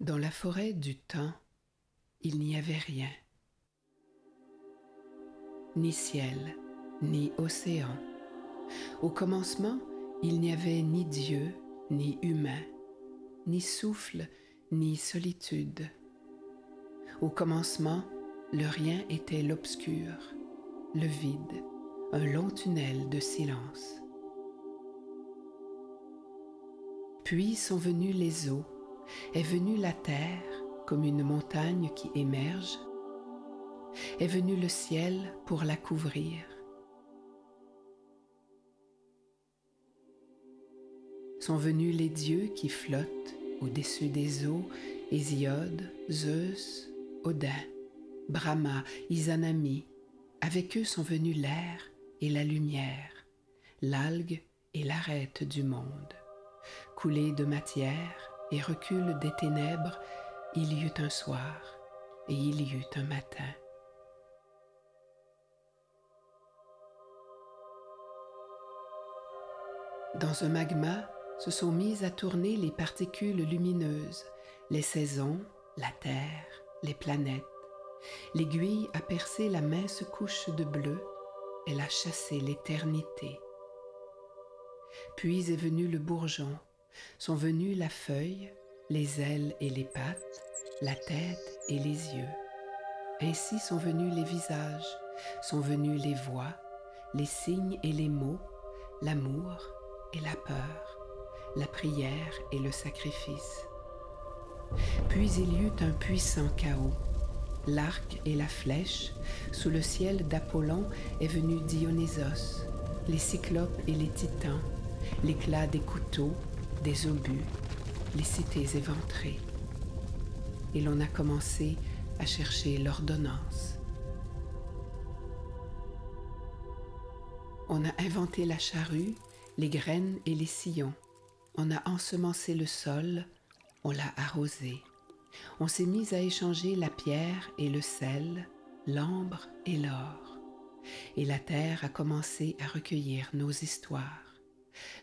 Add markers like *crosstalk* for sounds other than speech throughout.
Dans la forêt du temps, il n'y avait rien. Ni ciel, ni océan. Au commencement, il n'y avait ni Dieu, ni humain, ni souffle, ni solitude. Au commencement, le rien était l'obscur, le vide, un long tunnel de silence. Puis sont venus les eaux est venue la terre comme une montagne qui émerge, est venu le ciel pour la couvrir. Sont venus les dieux qui flottent au-dessus des eaux, Hésiode, Zeus, Odin, Brahma, Izanami. Avec eux sont venus l'air et la lumière, l'algue et l'arête du monde, coulée de matière et recul des ténèbres, il y eut un soir et il y eut un matin. Dans un magma se sont mises à tourner les particules lumineuses, les saisons, la Terre, les planètes. L'aiguille a percé la mince couche de bleu, elle a chassé l'éternité. Puis est venu le bourgeon, sont venus la feuille, les ailes et les pattes, la tête et les yeux. Ainsi sont venus les visages, sont venus les voix, les signes et les mots, l'amour et la peur, la prière et le sacrifice. Puis il y eut un puissant chaos. L'arc et la flèche, sous le ciel d'Apollon est venu Dionysos, les cyclopes et les titans, l'éclat des couteaux, les obus, les cités éventrées. Et l'on a commencé à chercher l'ordonnance. On a inventé la charrue, les graines et les sillons. On a ensemencé le sol, on l'a arrosé. On s'est mis à échanger la pierre et le sel, l'ambre et l'or. Et la terre a commencé à recueillir nos histoires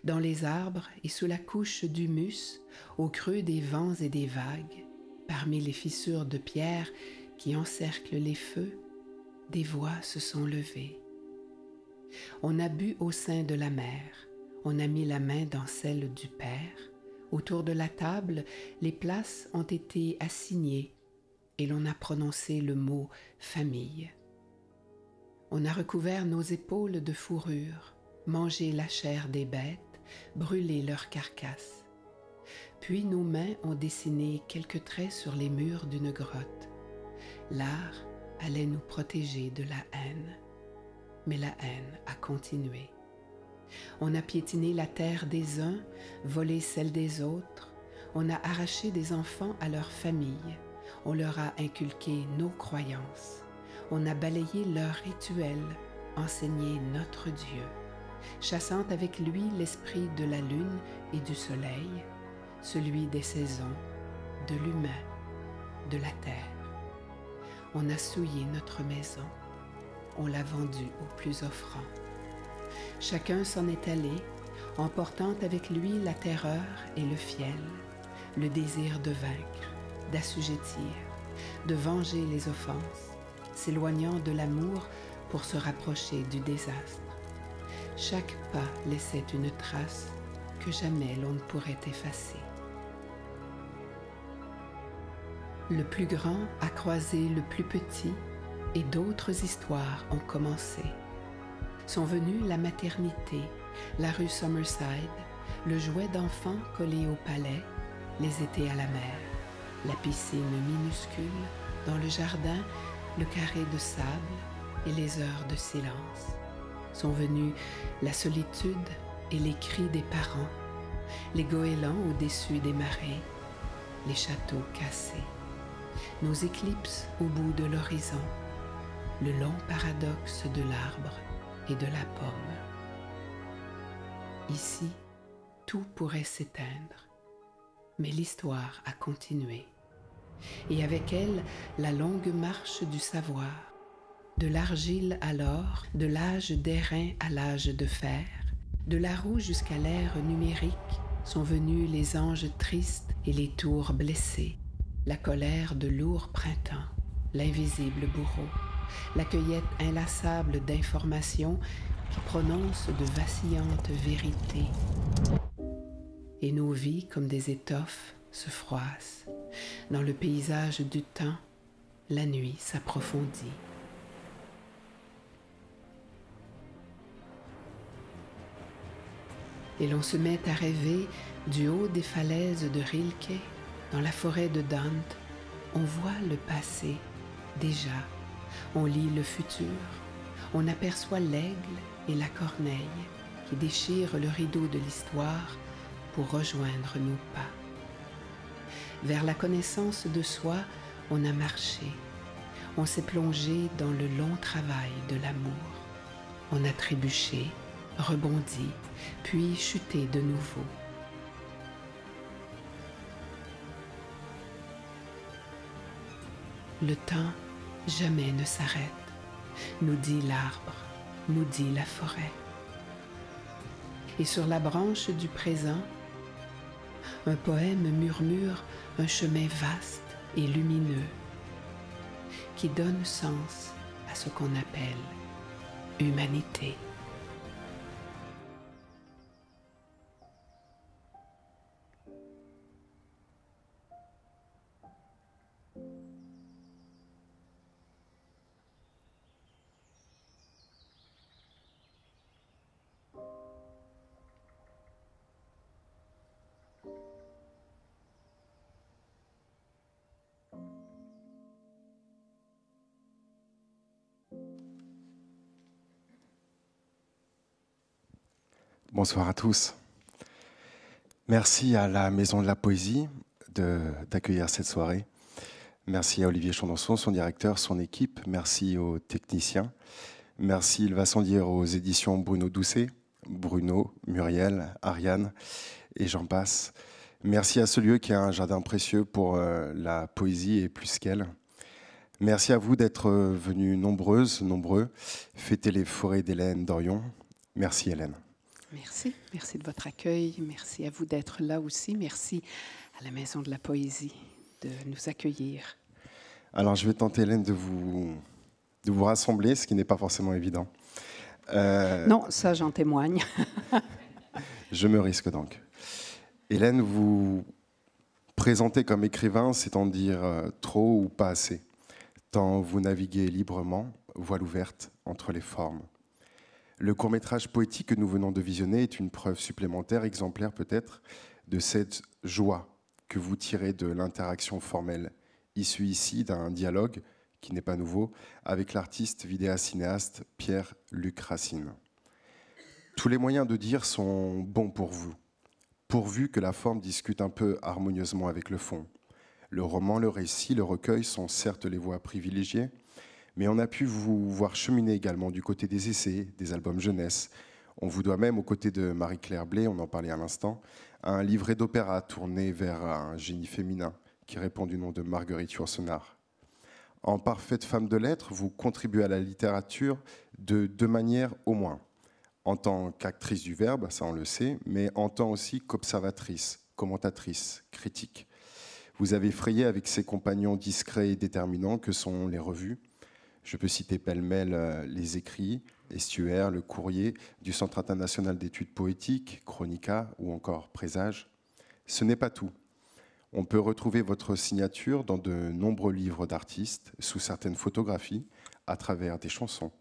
dans les arbres et sous la couche d'humus, au creux des vents et des vagues, parmi les fissures de pierre qui encerclent les feux, des voix se sont levées. On a bu au sein de la mer, on a mis la main dans celle du Père, autour de la table, les places ont été assignées et l'on a prononcé le mot famille. On a recouvert nos épaules de fourrure, manger la chair des bêtes, brûler leurs carcasses. Puis nos mains ont dessiné quelques traits sur les murs d'une grotte. L'art allait nous protéger de la haine. Mais la haine a continué. On a piétiné la terre des uns, volé celle des autres, on a arraché des enfants à leurs familles, on leur a inculqué nos croyances, on a balayé leurs rituels, enseigné notre Dieu chassant avec lui l'esprit de la lune et du soleil, celui des saisons, de l'humain, de la terre. On a souillé notre maison, on l'a vendue aux plus offrants. Chacun s'en est allé, emportant avec lui la terreur et le fiel, le désir de vaincre, d'assujettir, de venger les offenses, s'éloignant de l'amour pour se rapprocher du désastre. Chaque pas laissait une trace que jamais l'on ne pourrait effacer. Le plus grand a croisé le plus petit et d'autres histoires ont commencé. Sont venues la maternité, la rue Summerside, le jouet d'enfant collé au palais, les étés à la mer, la piscine minuscule, dans le jardin, le carré de sable et les heures de silence sont venus la solitude et les cris des parents, les goélands au-dessus des marées, les châteaux cassés, nos éclipses au bout de l'horizon, le long paradoxe de l'arbre et de la pomme. Ici, tout pourrait s'éteindre, mais l'histoire a continué, et avec elle la longue marche du savoir, de l'argile à l'or, de l'âge d'airain à l'âge de fer, de la roue jusqu'à l'ère numérique, sont venus les anges tristes et les tours blessés, la colère de lourds printemps, l'invisible bourreau, la cueillette inlassable d'informations qui prononce de vacillantes vérités. Et nos vies, comme des étoffes, se froissent. Dans le paysage du temps, la nuit s'approfondit. et l'on se met à rêver du haut des falaises de Rilke, dans la forêt de Dante, on voit le passé déjà, on lit le futur, on aperçoit l'aigle et la corneille qui déchirent le rideau de l'histoire pour rejoindre nos pas. Vers la connaissance de soi, on a marché, on s'est plongé dans le long travail de l'amour, on a trébuché, rebondit, puis chuté de nouveau. Le temps jamais ne s'arrête, nous dit l'arbre, nous dit la forêt. Et sur la branche du présent, un poème murmure un chemin vaste et lumineux qui donne sens à ce qu'on appelle humanité. bonsoir à tous. Merci à la Maison de la Poésie d'accueillir cette soirée. Merci à Olivier Chandonçon, son directeur, son équipe. Merci aux techniciens. Merci, il va sans dire, aux éditions Bruno Doucet, Bruno, Muriel, Ariane et j'en passe. Merci à ce lieu qui a un jardin précieux pour euh, la poésie et plus qu'elle. Merci à vous d'être euh, venus nombreuses, nombreux, fêter les forêts d'Hélène Dorion. Merci Hélène. Merci. Merci de votre accueil. Merci à vous d'être là aussi. Merci à la Maison de la Poésie de nous accueillir. Alors, je vais tenter, Hélène, de vous, de vous rassembler, ce qui n'est pas forcément évident. Euh, non, ça, j'en témoigne. *laughs* je me risque donc. Hélène, vous présentez comme écrivain, cest en dire dire euh, trop ou pas assez, tant vous naviguez librement, voile ouverte, entre les formes. Le court-métrage poétique que nous venons de visionner est une preuve supplémentaire, exemplaire peut-être, de cette joie que vous tirez de l'interaction formelle, issue ici d'un dialogue qui n'est pas nouveau, avec l'artiste vidéaste Pierre-Luc Racine. Tous les moyens de dire sont bons pour vous, pourvu que la forme discute un peu harmonieusement avec le fond. Le roman, le récit, le recueil sont certes les voies privilégiées, mais on a pu vous voir cheminer également du côté des essais, des albums jeunesse. On vous doit même, aux côtés de Marie-Claire Blé, on en parlait à l'instant, un livret d'opéra tourné vers un génie féminin qui répond du nom de Marguerite Yourcenar. En parfaite femme de lettres, vous contribuez à la littérature de deux manières au moins. En tant qu'actrice du verbe, ça on le sait, mais en tant aussi qu'observatrice, commentatrice, critique. Vous avez frayé avec ses compagnons discrets et déterminants que sont les revues, je peux citer pêle-mêle euh, les écrits, Estuaire, le courrier du Centre international d'études poétiques, Chronica ou encore Présage. Ce n'est pas tout. On peut retrouver votre signature dans de nombreux livres d'artistes, sous certaines photographies, à travers des chansons.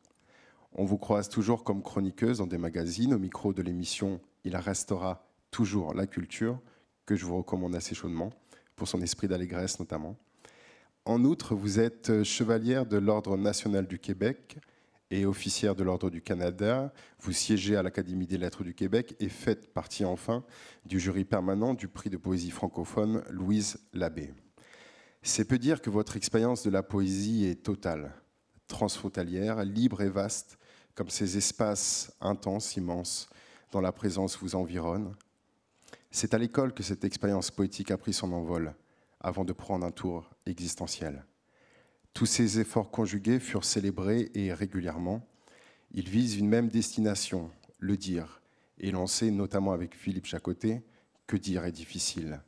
On vous croise toujours comme chroniqueuse dans des magazines, au micro de l'émission Il restera toujours la culture, que je vous recommande assez chaudement, pour son esprit d'allégresse notamment. En outre, vous êtes euh, chevalière de l'Ordre national du Québec et officière de l'Ordre du Canada. Vous siégez à l'Académie des lettres du Québec et faites partie enfin du jury permanent du prix de poésie francophone Louise Labbé. C'est peu dire que votre expérience de la poésie est totale, transfrontalière, libre et vaste, comme ces espaces intenses, immenses, dont la présence vous environne. C'est à l'école que cette expérience poétique a pris son envol avant de prendre un tour existentiel. Tous ces efforts conjugués furent célébrés et régulièrement. Ils visent une même destination, le dire, et lancé notamment avec Philippe Chacoté, que dire est difficile.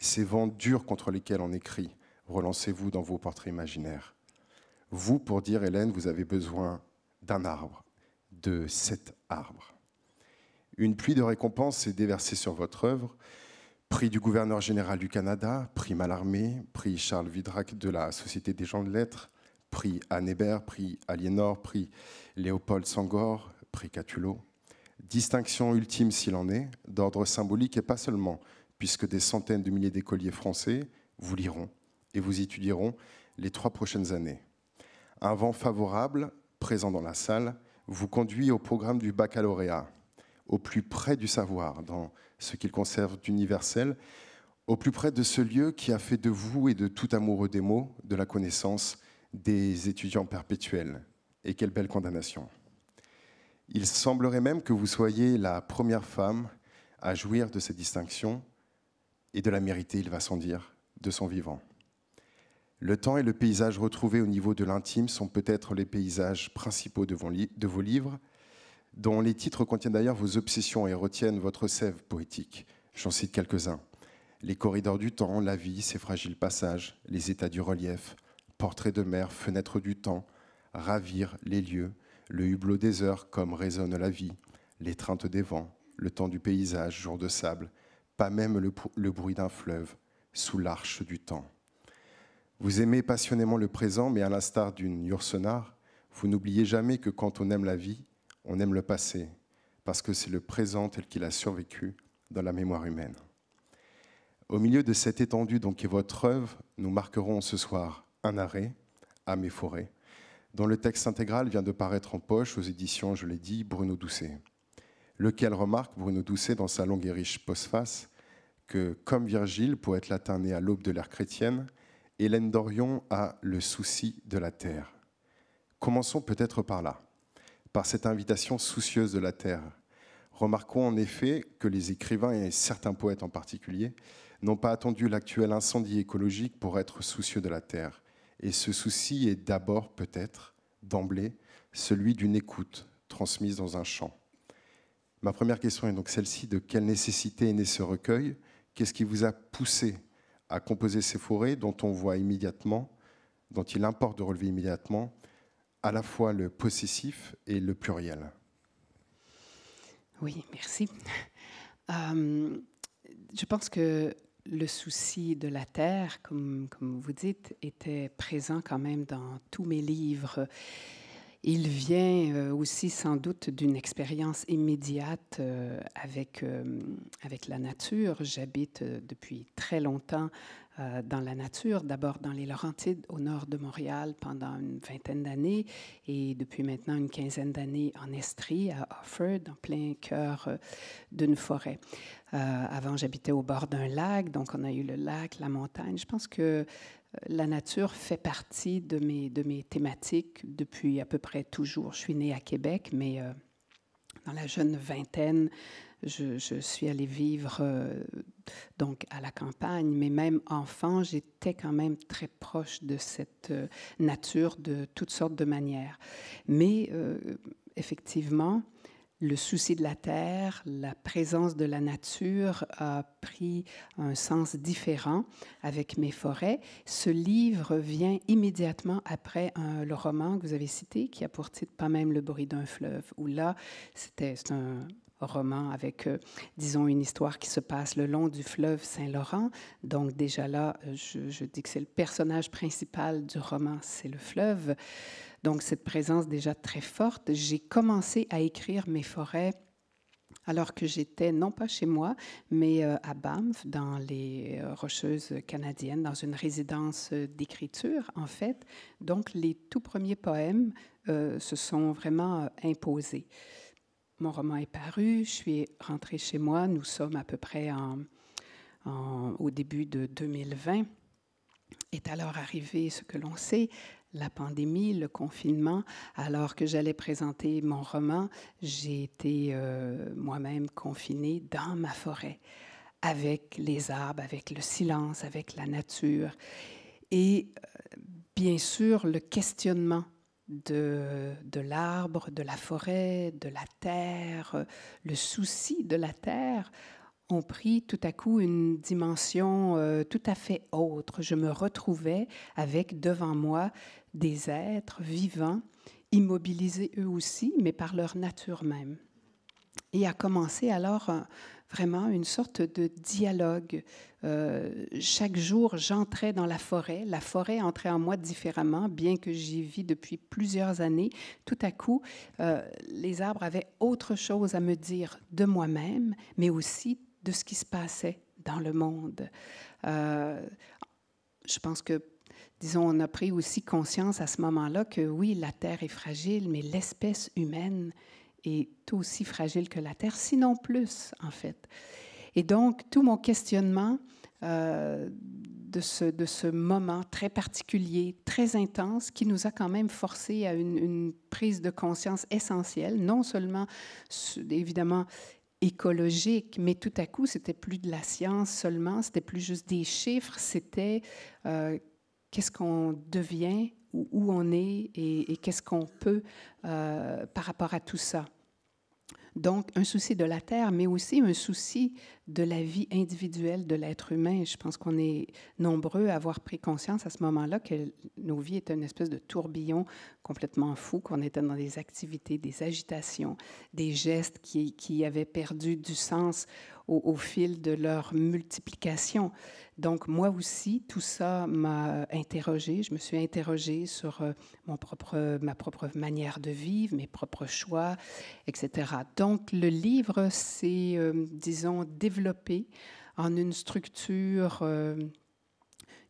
Ces vents durs contre lesquels on écrit, relancez-vous dans vos portraits imaginaires. Vous, pour dire Hélène, vous avez besoin d'un arbre, de cet arbre. Une pluie de récompenses s'est déversée sur votre œuvre, Prix du gouverneur général du Canada, prix Mallarmé, prix Charles Vidrac de la Société des gens de lettres, prix Anne Hébert, prix Aliénor, prix Léopold Sangor, prix Catulo, Distinction ultime s'il en est, d'ordre symbolique et pas seulement, puisque des centaines de milliers d'écoliers français vous liront et vous étudieront les trois prochaines années. Un vent favorable, présent dans la salle, vous conduit au programme du baccalauréat, au plus près du savoir, dans ce qu'il conserve d'universel, au plus près de ce lieu qui a fait de vous et de tout amoureux des mots, de la connaissance, des étudiants perpétuels. Et quelle belle condamnation. Il semblerait même que vous soyez la première femme à jouir de cette distinction et de la mériter, il va sans dire, de son vivant. Le temps et le paysage retrouvés au niveau de l'intime sont peut-être les paysages principaux de vos livres, dont les titres contiennent d'ailleurs vos obsessions et retiennent votre sève poétique. J'en cite quelques-uns. Les corridors du temps, la vie, ses fragiles passages, les états du relief, portrait de mer, fenêtre du temps, ravir les lieux, le hublot des heures comme résonne la vie, l'étreinte des vents, le temps du paysage, jour de sable, pas même le, bruit d'un fleuve, sous l'arche du temps. Vous aimez passionnément le présent, mais à l'instar d'une ursenare, vous n'oubliez jamais que quand on aime la vie, on aime le passé parce que c'est le présent tel qu'il a survécu dans la mémoire humaine. Au milieu de cette étendue donc est votre œuvre, nous marquerons ce soir un arrêt, à mes forêts, dont le texte intégral vient de paraître en poche aux éditions, je l'ai dit, Bruno Doucet. Lequel remarque Bruno Doucet dans sa longue et riche postface que, comme Virgile, poète latin né à l'aube de l'ère chrétienne, Hélène Dorion a le souci de la terre. Commençons peut-être par là par cette invitation soucieuse de la terre. Remarquons en effet que les écrivains et certains poètes en particulier n'ont pas attendu l'actuel incendie écologique pour être soucieux de la terre. Et ce souci est d'abord peut-être, d'emblée, celui d'une écoute transmise dans un champ. Ma première question est donc celle-ci, de quelle nécessité est né ce recueil Qu'est-ce qui vous a poussé à composer ces forêts dont on voit immédiatement, dont il importe de relever immédiatement à la fois le possessif et le pluriel. Oui, merci. *laughs* Euh, je pense que le souci de la terre, comme, comme, vous dites, était présent quand même dans tous mes livres. Il vient euh, aussi sans doute d'une expérience immédiate euh, avec, euh, avec la nature. J'habite depuis très longtemps dans la nature, d'abord dans les Laurentides, au nord de Montréal, pendant une vingtaine d'années, et depuis maintenant une quinzaine d'années en Estrie, à Offord, en plein cœur d'une forêt. avant, j'habitais au bord d'un lac, donc on a eu le lac, la montagne. Je pense que la nature fait partie de mes, thématiques depuis à peu près toujours. Je suis née à Québec, mais euh, dans la jeune vingtaine, je, suis allée vivre euh, donc à la campagne, mais même enfant, j'étais quand même très proche de cette euh, nature de toutes sortes de manières. Mais effectivement, le souci de la terre, la présence de la nature a pris un sens différent avec mes forêts. Ce livre vient immédiatement après le roman que vous avez cité, qui a pour titre Pas même le bruit d'un fleuve, où là, c'était un roman avec, euh, disons, une histoire qui se passe le long du fleuve Saint-Laurent. Donc déjà là, je dis que c'est le personnage principal du roman, c'est le fleuve. Donc cette présence déjà très forte, j'ai commencé à écrire mes forêts alors que j'étais non pas chez moi, mais euh, à Banff, dans les euh, Rocheuses canadiennes, dans une résidence d'écriture, en fait. Donc, les tout premiers poèmes euh, se sont vraiment imposés. Mon roman est paru, je suis rentrée chez moi, nous sommes à peu près au début de 2020. Est alors arrivé ce que l'on sait, la pandémie, le confinement, alors que j'allais présenter mon roman, j'ai été euh, moi-même confinée dans ma forêt, avec les arbres, avec le silence, avec la nature. Et euh, bien sûr, le questionnement de, l'arbre, de la forêt, de la terre, le souci de la terre ont pris tout à coup une dimension euh, tout à fait autre. Je me retrouvais avec devant moi des êtres vivants, immobilisés eux aussi, mais par leur nature même. Et a commencé alors euh, vraiment une sorte de dialogue. Euh, chaque jour, j'entrais dans la forêt. La forêt entrait en moi différemment, bien que j'y vis depuis plusieurs années. Tout à coup, euh, les arbres avaient autre chose à me dire de moi-même, mais aussi de ce qui se passait dans le monde. je pense que disons, on a pris aussi conscience à ce moment-là que oui, la Terre est fragile, mais l'espèce humaine est aussi fragile que la Terre, sinon plus, en fait. Et donc, tout mon questionnement euh, de, ce, de ce moment très particulier, très intense, qui nous a quand même forcé à une, prise de conscience essentielle, non seulement, évidemment, écologique, mais tout à coup, c'était plus de la science seulement, c'était plus juste des chiffres, c'était euh, qu'est-ce qu'on devient, où, où on est et, qu'est-ce qu'on peut euh, par rapport à tout ça. Donc, un souci de la Terre, mais aussi un souci de la vie individuelle de l'être humain. Je pense qu'on est nombreux à avoir pris conscience à ce moment-là que nos vies étaient une espèce de tourbillon complètement fou, qu'on était dans des activités, des agitations, des gestes qui, avaient perdu du sens au, au fil de leur multiplication. Donc moi aussi, tout ça m'a interrogée. Je me suis interrogée sur euh, mon propre, ma propre manière de vivre, mes propres choix, etc. Donc le livre s'est, euh, disons, développé en une structure... Euh,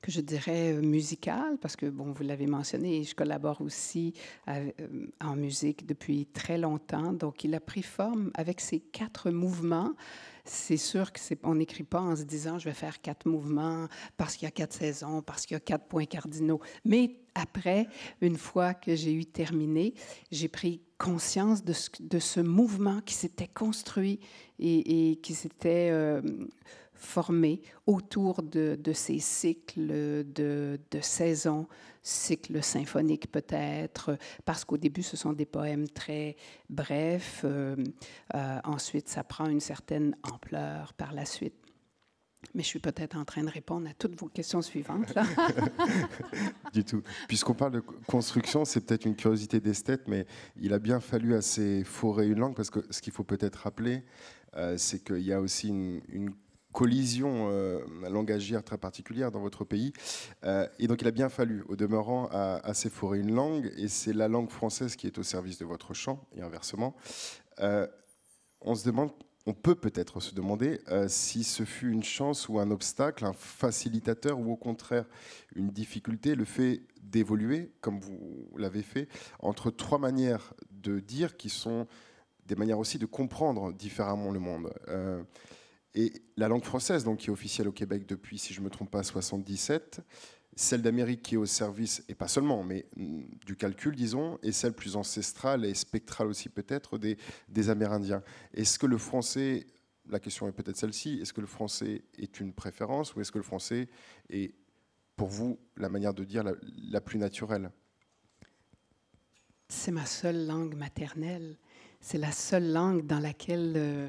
que je dirais musicale, parce que, bon, vous l'avez mentionné, je collabore aussi en musique depuis très longtemps. Donc, il a pris forme avec ces quatre mouvements c'est sûr qu'on n'écrit pas en se disant je vais faire quatre mouvements parce qu'il y a quatre saisons, parce qu'il y a quatre points cardinaux. Mais après, une fois que j'ai eu terminé, j'ai pris conscience de ce, mouvement qui s'était construit et, qui s'était... Euh, formés autour de, de ces cycles de, de saisons, cycles symphoniques peut-être, parce qu'au début, ce sont des poèmes très brefs. Euh, euh, ensuite, ça prend une certaine ampleur par la suite. Mais je suis peut-être en train de répondre à toutes vos questions suivantes. *laughs* du tout. Puisqu'on parle de construction, c'est peut-être une curiosité d'esthète, mais il a bien fallu assez forer une langue, parce que ce qu'il faut peut-être rappeler, euh, c'est qu'il y a aussi une, une collision euh, langagière très particulière dans votre pays. Euh, et donc il a bien fallu, au demeurant, à, à une langue, et c'est la langue française qui est au service de votre champ, et inversement. Euh, on se demande, on peut peut-être se demander si ce fut une chance ou un obstacle, un facilitateur ou au contraire une difficulté, le fait d'évoluer, comme vous l'avez fait, entre trois manières de dire qui sont des manières aussi de comprendre différemment le monde. Et la langue française, donc, qui est officielle au Québec depuis, si je ne me trompe pas, 77, celle d'Amérique qui est au service, et pas seulement, mais mm, du calcul, disons, et celle plus ancestrale et spectrale aussi peut-être des, Amérindiens. Est-ce que le français, la question est peut-être celle-ci, est-ce que le français est une préférence ou est-ce que le français est, pour vous, la manière de dire la plus naturelle C'est ma seule langue maternelle. C'est la seule langue dans laquelle euh,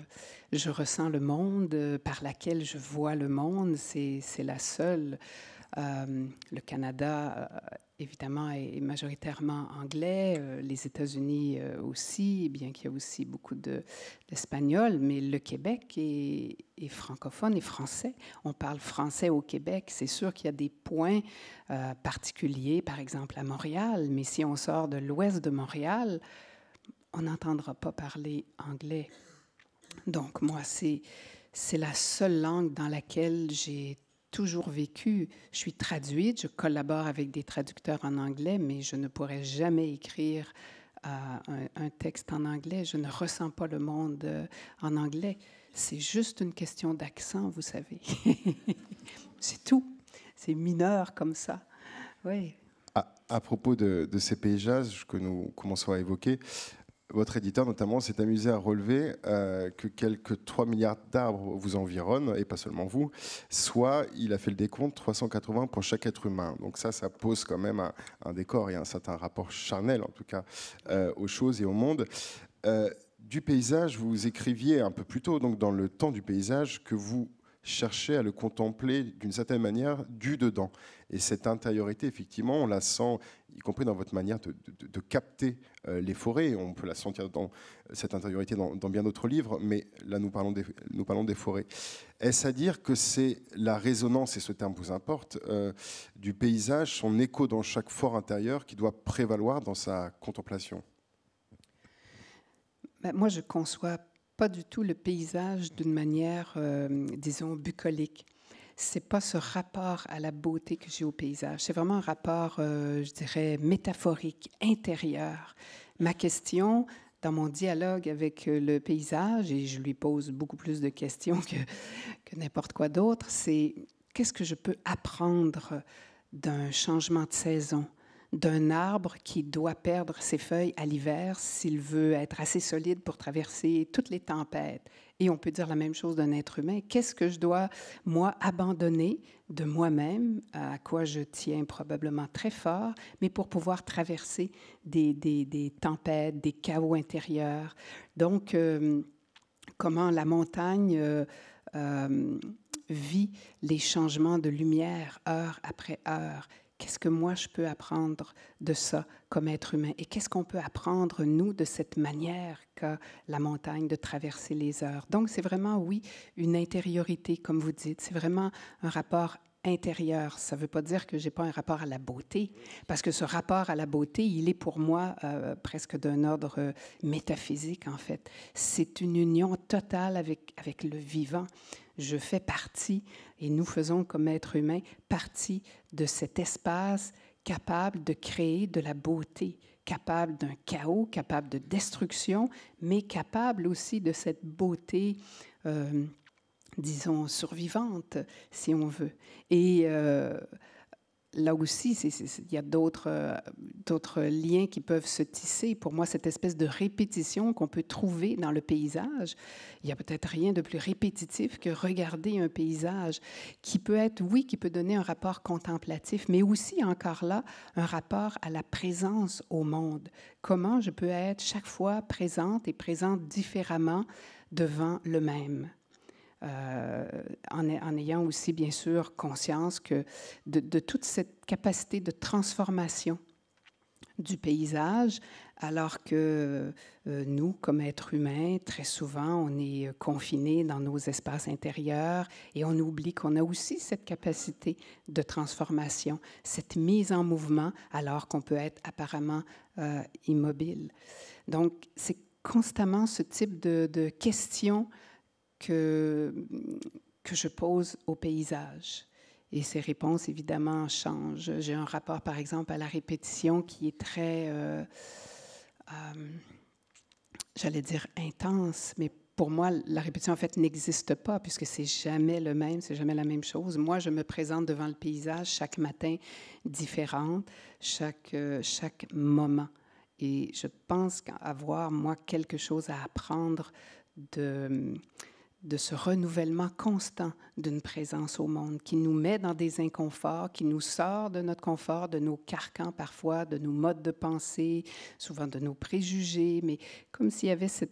je ressens le monde, euh, par laquelle je vois le monde. C'est la seule. Euh, le Canada, évidemment, est majoritairement anglais, les États-Unis aussi, bien qu'il y ait aussi beaucoup d'Espagnols. mais le Québec est, francophone et français. On parle français au Québec. C'est sûr qu'il y a des points particuliers, par exemple à Montréal, mais si on sort de l'ouest de Montréal, on n'entendra pas parler anglais. Donc moi, c'est, c'est la seule langue dans laquelle j'ai toujours vécu. Je suis traduite, je collabore avec des traducteurs en anglais, mais je ne pourrais jamais écrire euh, un, texte en anglais. Je ne ressens pas le monde euh, en anglais. C'est juste une question d'accent, vous savez. *laughs* c'est tout. C'est mineur comme ça. Oui. À, propos de, ces paysages que nous commençons à évoquer, votre éditeur notamment s'est amusé à relever euh, que quelques 3 milliards d'arbres vous environnent, et pas seulement vous, soit, il a fait le décompte, 380 pour chaque être humain. Donc ça, ça pose quand même un, décor et un certain rapport charnel, en tout cas, euh, aux choses et au monde. Euh, du paysage, vous écriviez un peu plus tôt, donc dans le temps du paysage, que vous cherchez à le contempler d'une certaine manière du dedans. Et cette intériorité, effectivement, on la sent y compris dans votre manière de, capter euh, les forêts. On peut la sentir dans cette intériorité dans, bien d'autres livres, mais là nous parlons des, nous parlons des forêts. Est-ce à dire que c'est la résonance, et ce terme vous importe, euh, du paysage, son écho dans chaque fort intérieur qui doit prévaloir dans sa contemplation ben, Moi, je conçois pas du tout le paysage d'une manière, euh, disons, bucolique c'est pas ce rapport à la beauté que j'ai au paysage. C'est vraiment un rapport, euh, je dirais, métaphorique, intérieur. Ma question dans mon dialogue avec euh, le paysage, et je lui pose beaucoup plus de questions que, que n'importe quoi d'autre, c'est qu'est-ce que je peux apprendre d'un changement de saison, d'un arbre qui doit perdre ses feuilles à l'hiver s'il veut être assez solide pour traverser toutes les tempêtes. Et on peut dire la même chose d'un être humain. Qu'est-ce que je dois, moi, abandonner de moi-même, à quoi je tiens probablement très fort, mais pour pouvoir traverser des, tempêtes, des chaos intérieurs. Donc, euh, comment la montagne... Euh, euh, vit les changements de lumière heure après heure qu'est-ce que moi je peux apprendre de ça comme être humain et qu'est-ce qu'on peut apprendre, nous, de cette manière qu'a la montagne de traverser les heures. Donc, c'est vraiment, oui, une intériorité, comme vous dites, c'est vraiment un rapport intérieur. Ça ne veut pas dire que j'ai pas un rapport à la beauté, parce que ce rapport à la beauté, il est pour moi euh, presque d'un ordre métaphysique, en fait. C'est une union totale avec, avec le vivant je fais partie, et nous faisons comme êtres humains, partie de cet espace capable de créer de la beauté, capable d'un chaos, capable de destruction, mais capable aussi de cette beauté, euh, disons, survivante, si on veut. Et euh, là aussi, il y a euh, d'autres liens qui peuvent se tisser. Pour moi, cette espèce de répétition qu'on peut trouver dans le paysage, il n'y a peut-être rien de plus répétitif que regarder un paysage qui peut être, oui, qui peut donner un rapport contemplatif, mais aussi, encore là, un rapport à la présence au monde. Comment je peux être chaque fois présente et présente différemment devant le même. Euh, en, ayant aussi, bien sûr, conscience que de, toute cette capacité de transformation du paysage, alors que euh, nous, comme êtres humains, très souvent, on est euh, confinés dans nos espaces intérieurs et on oublie qu'on a aussi cette capacité de transformation, cette mise en mouvement, alors qu'on peut être apparemment immobile. Donc, c'est constamment ce type de, de questions que, que je pose au paysage. Et ces réponses, évidemment, changent. J'ai un rapport, par exemple, à la répétition qui est très, euh, euh, j'allais dire, intense, mais pour moi, la répétition, en fait, n'existe pas, puisque c'est jamais le même, c'est jamais la même chose. Moi, je me présente devant le paysage chaque matin différente, chaque, euh, chaque moment. Et je pense qu'avoir, moi, quelque chose à apprendre de de ce renouvellement constant d'une présence au monde qui nous met dans des inconforts, qui nous sort de notre confort, de nos carcans parfois, de nos modes de pensée, souvent de nos préjugés, mais comme s'il y avait ce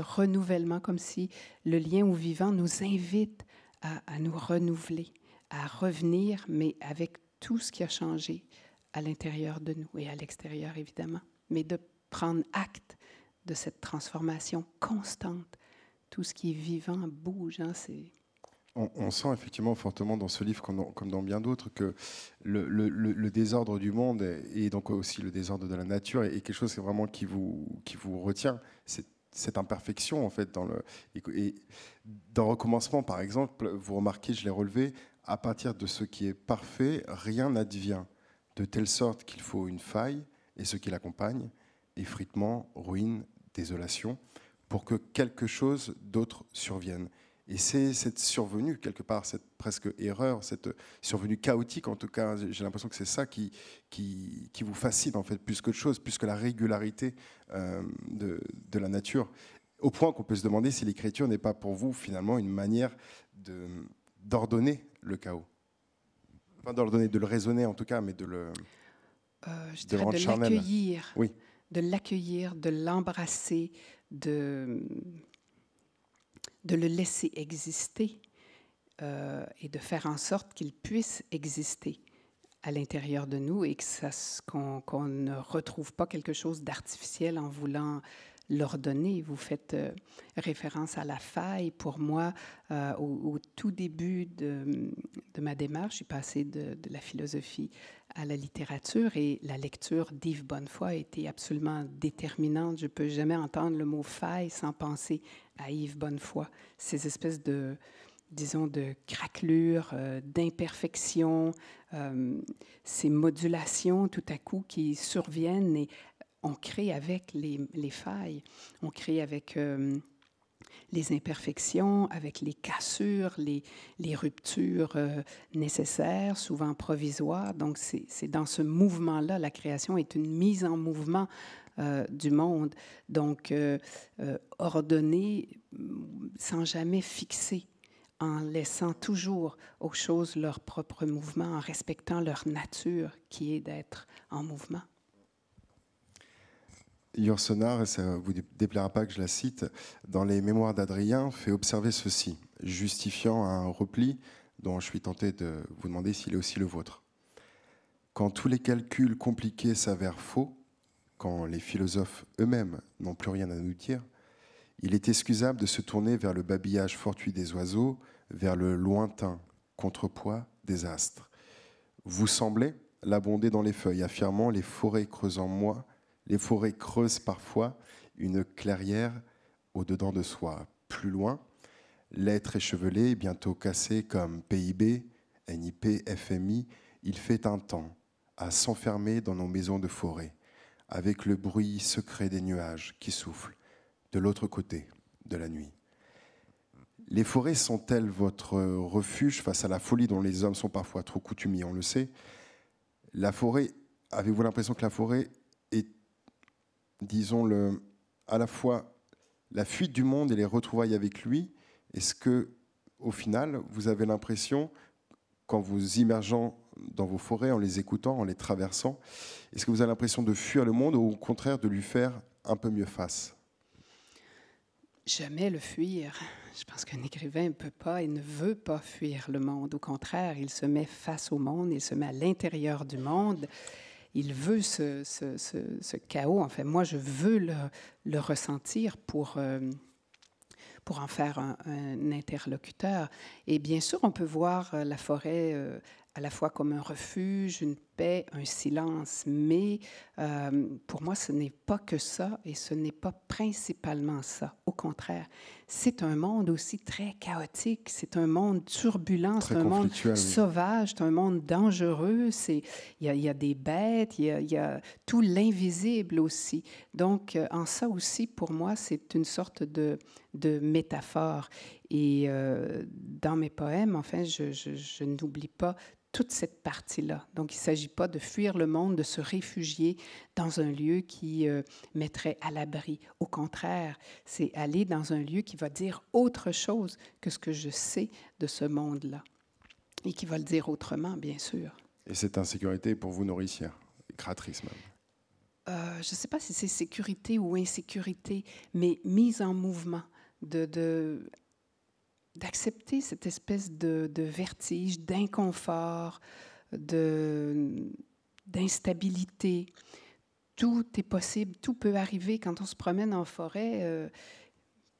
renouvellement, comme si le lien au vivant nous invite à nous renouveler, à revenir, mais avec tout ce qui a changé à l'intérieur de nous et à l'extérieur évidemment, mais de prendre acte de cette transformation constante tout ce qui est vivant bouge. Hein, on, sent effectivement fortement dans ce livre, comme dans, bien d'autres, que le, désordre du monde et donc aussi le désordre de la nature est, quelque chose qui vous, qui vous retient. cette imperfection en fait dans le et dans recommencement par exemple vous remarquez je l'ai relevé à partir de ce qui est parfait rien n'advient de telle sorte qu'il faut une faille et ce qui l'accompagne effritement ruine désolation pour que quelque chose d'autre survienne. Et c'est cette survenue, quelque part, cette presque erreur, cette survenue chaotique, en tout cas, j'ai l'impression que c'est ça qui, qui, vous fascine, en fait, plus que de chose, plus que la régularité euh, de, de, la nature. Au point qu'on peut se demander si l'écriture n'est pas pour vous, finalement, une manière d'ordonner le chaos. Enfin, d'ordonner, de le raisonner, en tout cas, mais de le. Euh, je de, l'accueillir. Oui. De l'accueillir, de l'embrasser, de, de le laisser exister euh, et de faire en sorte qu'il puisse exister à l'intérieur de nous et qu'on ne retrouve pas quelque chose d'artificiel en voulant l'ordonner. Vous faites euh, référence à la faille. Pour moi, euh, au, tout début de, de, ma démarche, je suis passée de la philosophie à la littérature et la lecture d'Yves Bonnefoy a été absolument déterminante. Je ne peux jamais entendre le mot faille sans penser à Yves Bonnefoy. Ces espèces de, disons, de craquelures, euh, d'imperfections, euh, ces modulations tout à coup qui surviennent et on crée avec les, failles, on crée avec... Euh, les imperfections, avec les cassures, les, ruptures euh, nécessaires, souvent provisoires. Donc c'est dans ce mouvement-là, la création est une mise en mouvement euh, du monde, donc euh, ordonnée sans jamais fixer en laissant toujours aux choses leur propre mouvement, en respectant leur nature qui est d'être en mouvement. Sonar, et ça ne vous déplaira pas que je la cite, dans les mémoires d'Adrien, fait observer ceci, justifiant un repli dont je suis tenté de vous demander s'il est aussi le vôtre. Quand tous les calculs compliqués s'avèrent faux, quand les philosophes eux-mêmes n'ont plus rien à nous dire, il est excusable de se tourner vers le babillage fortuit des oiseaux, vers le lointain contrepoids des astres. Vous semblez l'abonder dans les feuilles, affirmant les forêts creusant moi, les forêts creusent parfois une clairière au-dedans de soi. Plus loin, l'être échevelé, bientôt cassé comme PIB, NIP, FMI, il fait un temps à s'enfermer dans nos maisons de forêt, avec le bruit secret des nuages qui soufflent de l'autre côté de la nuit. Les forêts sont-elles votre refuge face à la folie dont les hommes sont parfois trop coutumiers, on le sait La forêt, avez-vous l'impression que la forêt disons, le, à la fois la fuite du monde et les retrouvailles avec lui Est-ce que, au final, vous avez l'impression, quand vous immergeant dans vos forêts, en les écoutant, en les traversant, est-ce que vous avez l'impression de fuir le monde ou au contraire de lui faire un peu mieux face Jamais le fuir. Je pense qu'un écrivain ne peut pas et ne veut pas fuir le monde. Au contraire, il se met face au monde, il se met à l'intérieur du monde il veut ce, chaos. moi, je veux le, ressentir pour, euh, pour en faire un, interlocuteur. Et bien sûr, on peut voir euh, la forêt euh, à la fois comme un refuge, une un silence. Mais euh, pour moi, ce n'est pas que ça et ce n'est pas principalement ça. Au contraire, c'est un monde aussi très chaotique, c'est un monde turbulent, c'est un monde sauvage, c'est un monde dangereux. Il y, a des bêtes, il y, a tout l'invisible aussi. Donc, euh, en ça aussi, pour moi, c'est une sorte de, métaphore. Et euh, dans mes poèmes, enfin, je, je n'oublie pas toute cette partie-là. Donc, il ne s'agit pas de fuir le monde, de se réfugier dans un lieu qui euh, mettrait à l'abri. Au contraire, c'est aller dans un lieu qui va dire autre chose que ce que je sais de ce monde-là et qui va le dire autrement, bien sûr. Et cette insécurité pour vous nourricière, créatrice même. Euh, je ne sais pas si c'est sécurité ou insécurité, mais mise en mouvement, de, de d'accepter cette espèce de, vertige, d'inconfort, d'instabilité. Tout est possible, tout peut arriver quand on se promène en forêt. Euh,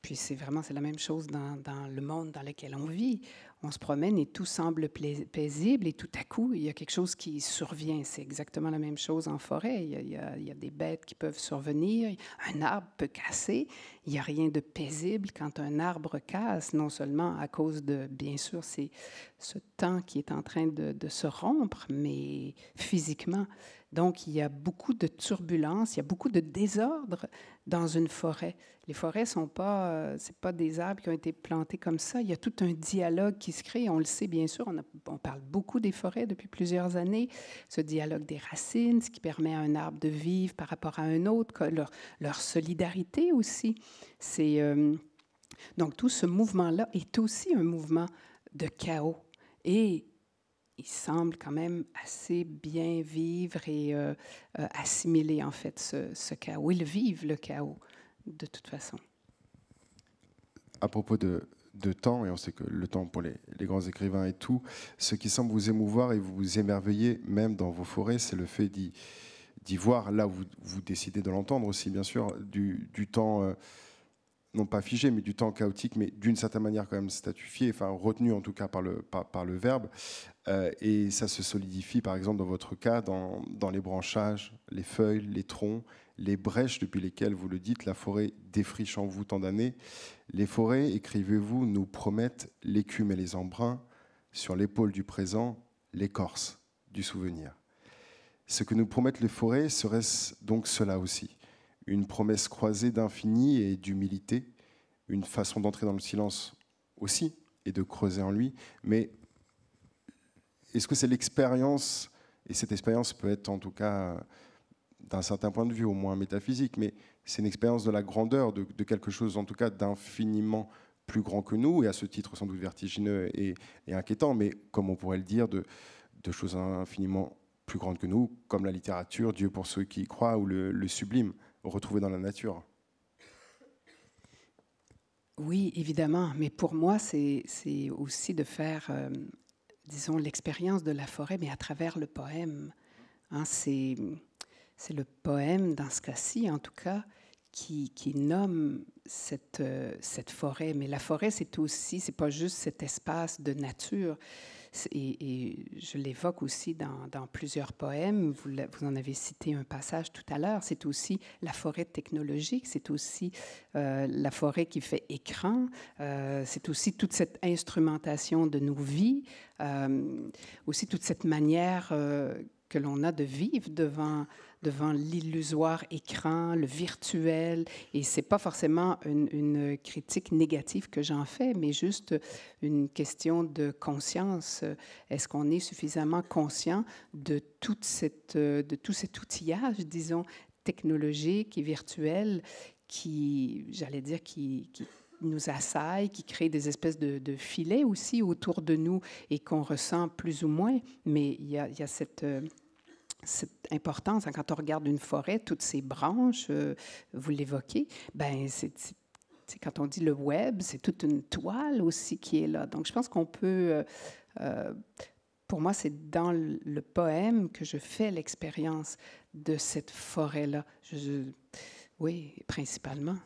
puis c'est vraiment c'est la même chose dans, dans, le monde dans lequel on vit on se promène et tout semble paisible et tout à coup, il y a quelque chose qui survient. C'est exactement la même chose en forêt. Il y, a, des bêtes qui peuvent survenir, un arbre peut casser. Il n'y a rien de paisible quand un arbre casse, non seulement à cause de, bien sûr, c'est ce temps qui est en train de, de se rompre, mais physiquement, donc, il y a beaucoup de turbulences, il y a beaucoup de désordre dans une forêt. Les forêts sont pas, euh, c'est pas des arbres qui ont été plantés comme ça. Il y a tout un dialogue qui se crée. On le sait bien sûr. On, parle beaucoup des forêts depuis plusieurs années. Ce dialogue des racines, ce qui permet à un arbre de vivre par rapport à un autre, leur, solidarité aussi. C'est euh, donc tout ce mouvement-là est aussi un mouvement de chaos. Et il semble quand même assez bien vivre et euh, euh, assimiler en fait ce, ce, chaos. Ils vivent le chaos de toute façon. À propos de, temps, et on sait que le temps pour les, grands écrivains et tout, ce qui semble vous émouvoir et vous émerveiller même dans vos forêts, c'est le fait d'y voir, là où vous, décidez de l'entendre aussi bien sûr, du, temps... Euh, non pas figé, mais du temps chaotique, mais d'une certaine manière quand même statifié, enfin retenu en tout cas par le, par, le verbe. Euh, et ça se solidifie par exemple dans votre cas dans, dans, les branchages, les feuilles, les troncs, les brèches depuis lesquelles, vous le dites, la forêt défriche en vous tant d'années. Les forêts, écrivez-vous, nous promettent l'écume et les embruns, sur l'épaule du présent, l'écorce du souvenir. Ce que nous promettent les forêts, serait-ce donc cela aussi une promesse croisée d'infini et d'humilité, une façon d'entrer dans le silence aussi et de creuser en lui. Mais est-ce que c'est l'expérience, et cette expérience peut être en tout cas d'un certain point de vue au moins métaphysique, mais c'est une expérience de la grandeur, de, quelque chose en tout cas d'infiniment plus grand que nous, et à ce titre sans doute vertigineux et, inquiétant, mais comme on pourrait le dire, de, choses infiniment plus grandes que nous, comme la littérature, Dieu pour ceux qui y croient, ou le sublime retrouver dans la nature. Oui, évidemment, mais pour moi, c'est aussi de faire, euh, disons, l'expérience de la forêt, mais à travers le poème. Hein. c'est le poème, dans ce cas-ci en tout cas, qui, nomme cette, euh, cette forêt. Mais la forêt, c'est aussi, c'est pas juste cet espace de nature, et, je l'évoque aussi dans, plusieurs poèmes, vous, en avez cité un passage tout à l'heure, c'est aussi la forêt technologique, c'est aussi euh, la forêt qui fait écran, euh, c'est aussi toute cette instrumentation de nos vies, euh, aussi toute cette manière que l'on a de vivre devant devant l'illusoire écran, le virtuel. Et c'est pas forcément une, critique négative que j'en fais, mais juste une question de conscience. Est-ce qu'on est suffisamment conscient de, toute cette, de tout cet outillage, disons, technologique et virtuel qui, j'allais dire, qui, nous assaille, qui crée des espèces de, filets aussi autour de nous et qu'on ressent plus ou moins. Mais il il y a cette, cette importance, hein, quand on regarde une forêt, toutes ses branches, euh, vous l'évoquez, ben c'est quand on dit le web, c'est toute une toile aussi qui est là. Donc, je pense qu'on peut. Euh, euh, pour moi, c'est dans le poème que je fais l'expérience de cette forêt-là. oui, principalement.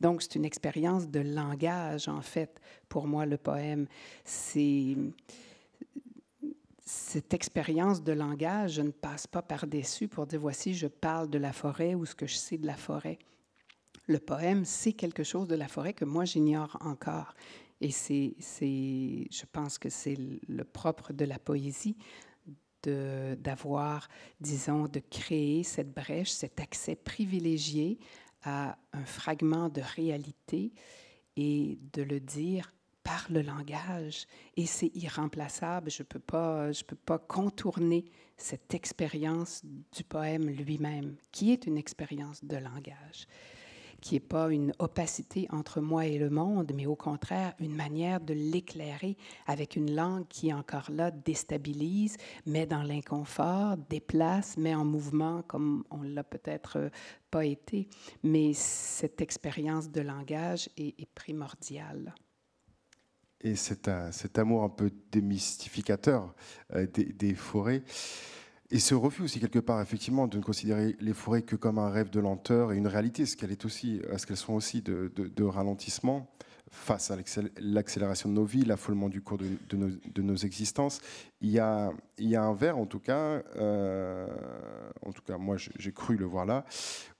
Donc, c'est une expérience de langage, en fait, pour moi, le poème. C'est cette expérience de langage, je ne passe pas par-dessus pour dire voici, je parle de la forêt ou ce que je sais de la forêt. Le poème, c'est quelque chose de la forêt que moi, j'ignore encore. Et c'est, je pense que c'est le propre de la poésie d'avoir, disons, de créer cette brèche, cet accès privilégié à un fragment de réalité et de le dire par le langage et c'est irremplaçable. Je ne peux, pas, peux pas contourner cette expérience du poème lui-même, qui est une expérience de langage, qui n'est pas une opacité entre moi et le monde, mais au contraire une manière de l'éclairer avec une langue qui, encore là, déstabilise, met dans l'inconfort, déplace, met en mouvement comme on l'a peut-être euh, pas été. Mais cette expérience de langage est primordiale et cet, euh, cet, amour un peu démystificateur euh, des, forêts. Et ce refus aussi, quelque part, effectivement, de ne considérer les forêts que comme un rêve de lenteur et une réalité, ce qu'elles, est aussi, euh, ce qu'elles sont aussi de, ralentissement face à l'accélération de nos vies, l'affolement du cours de, nos, existences. Il y, a, il un verre, en tout cas, en tout cas, moi j'ai cru le voir là,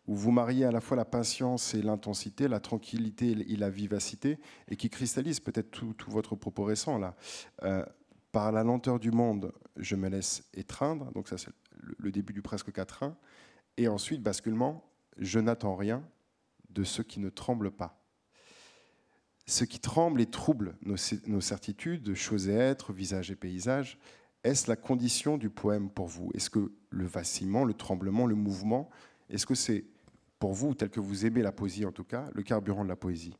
où vous mariez à la fois la patience et l'intensité, la tranquillité et la vivacité, et qui cristallise peut-être tout, votre propos récent là. Euh, par la lenteur du monde, je me laisse étreindre, donc ça c'est le début du presque quatrain, et ensuite basculement, je n'attends rien de ceux qui ne tremblent pas. Ce qui tremble et trouble nos, nos certitudes, choses et êtres, visages et paysages, est-ce la condition du poème pour vous Est-ce que le vacillement, le tremblement, le mouvement, est-ce que c'est pour vous, tel que vous aimez la poésie en tout cas, le carburant de la poésie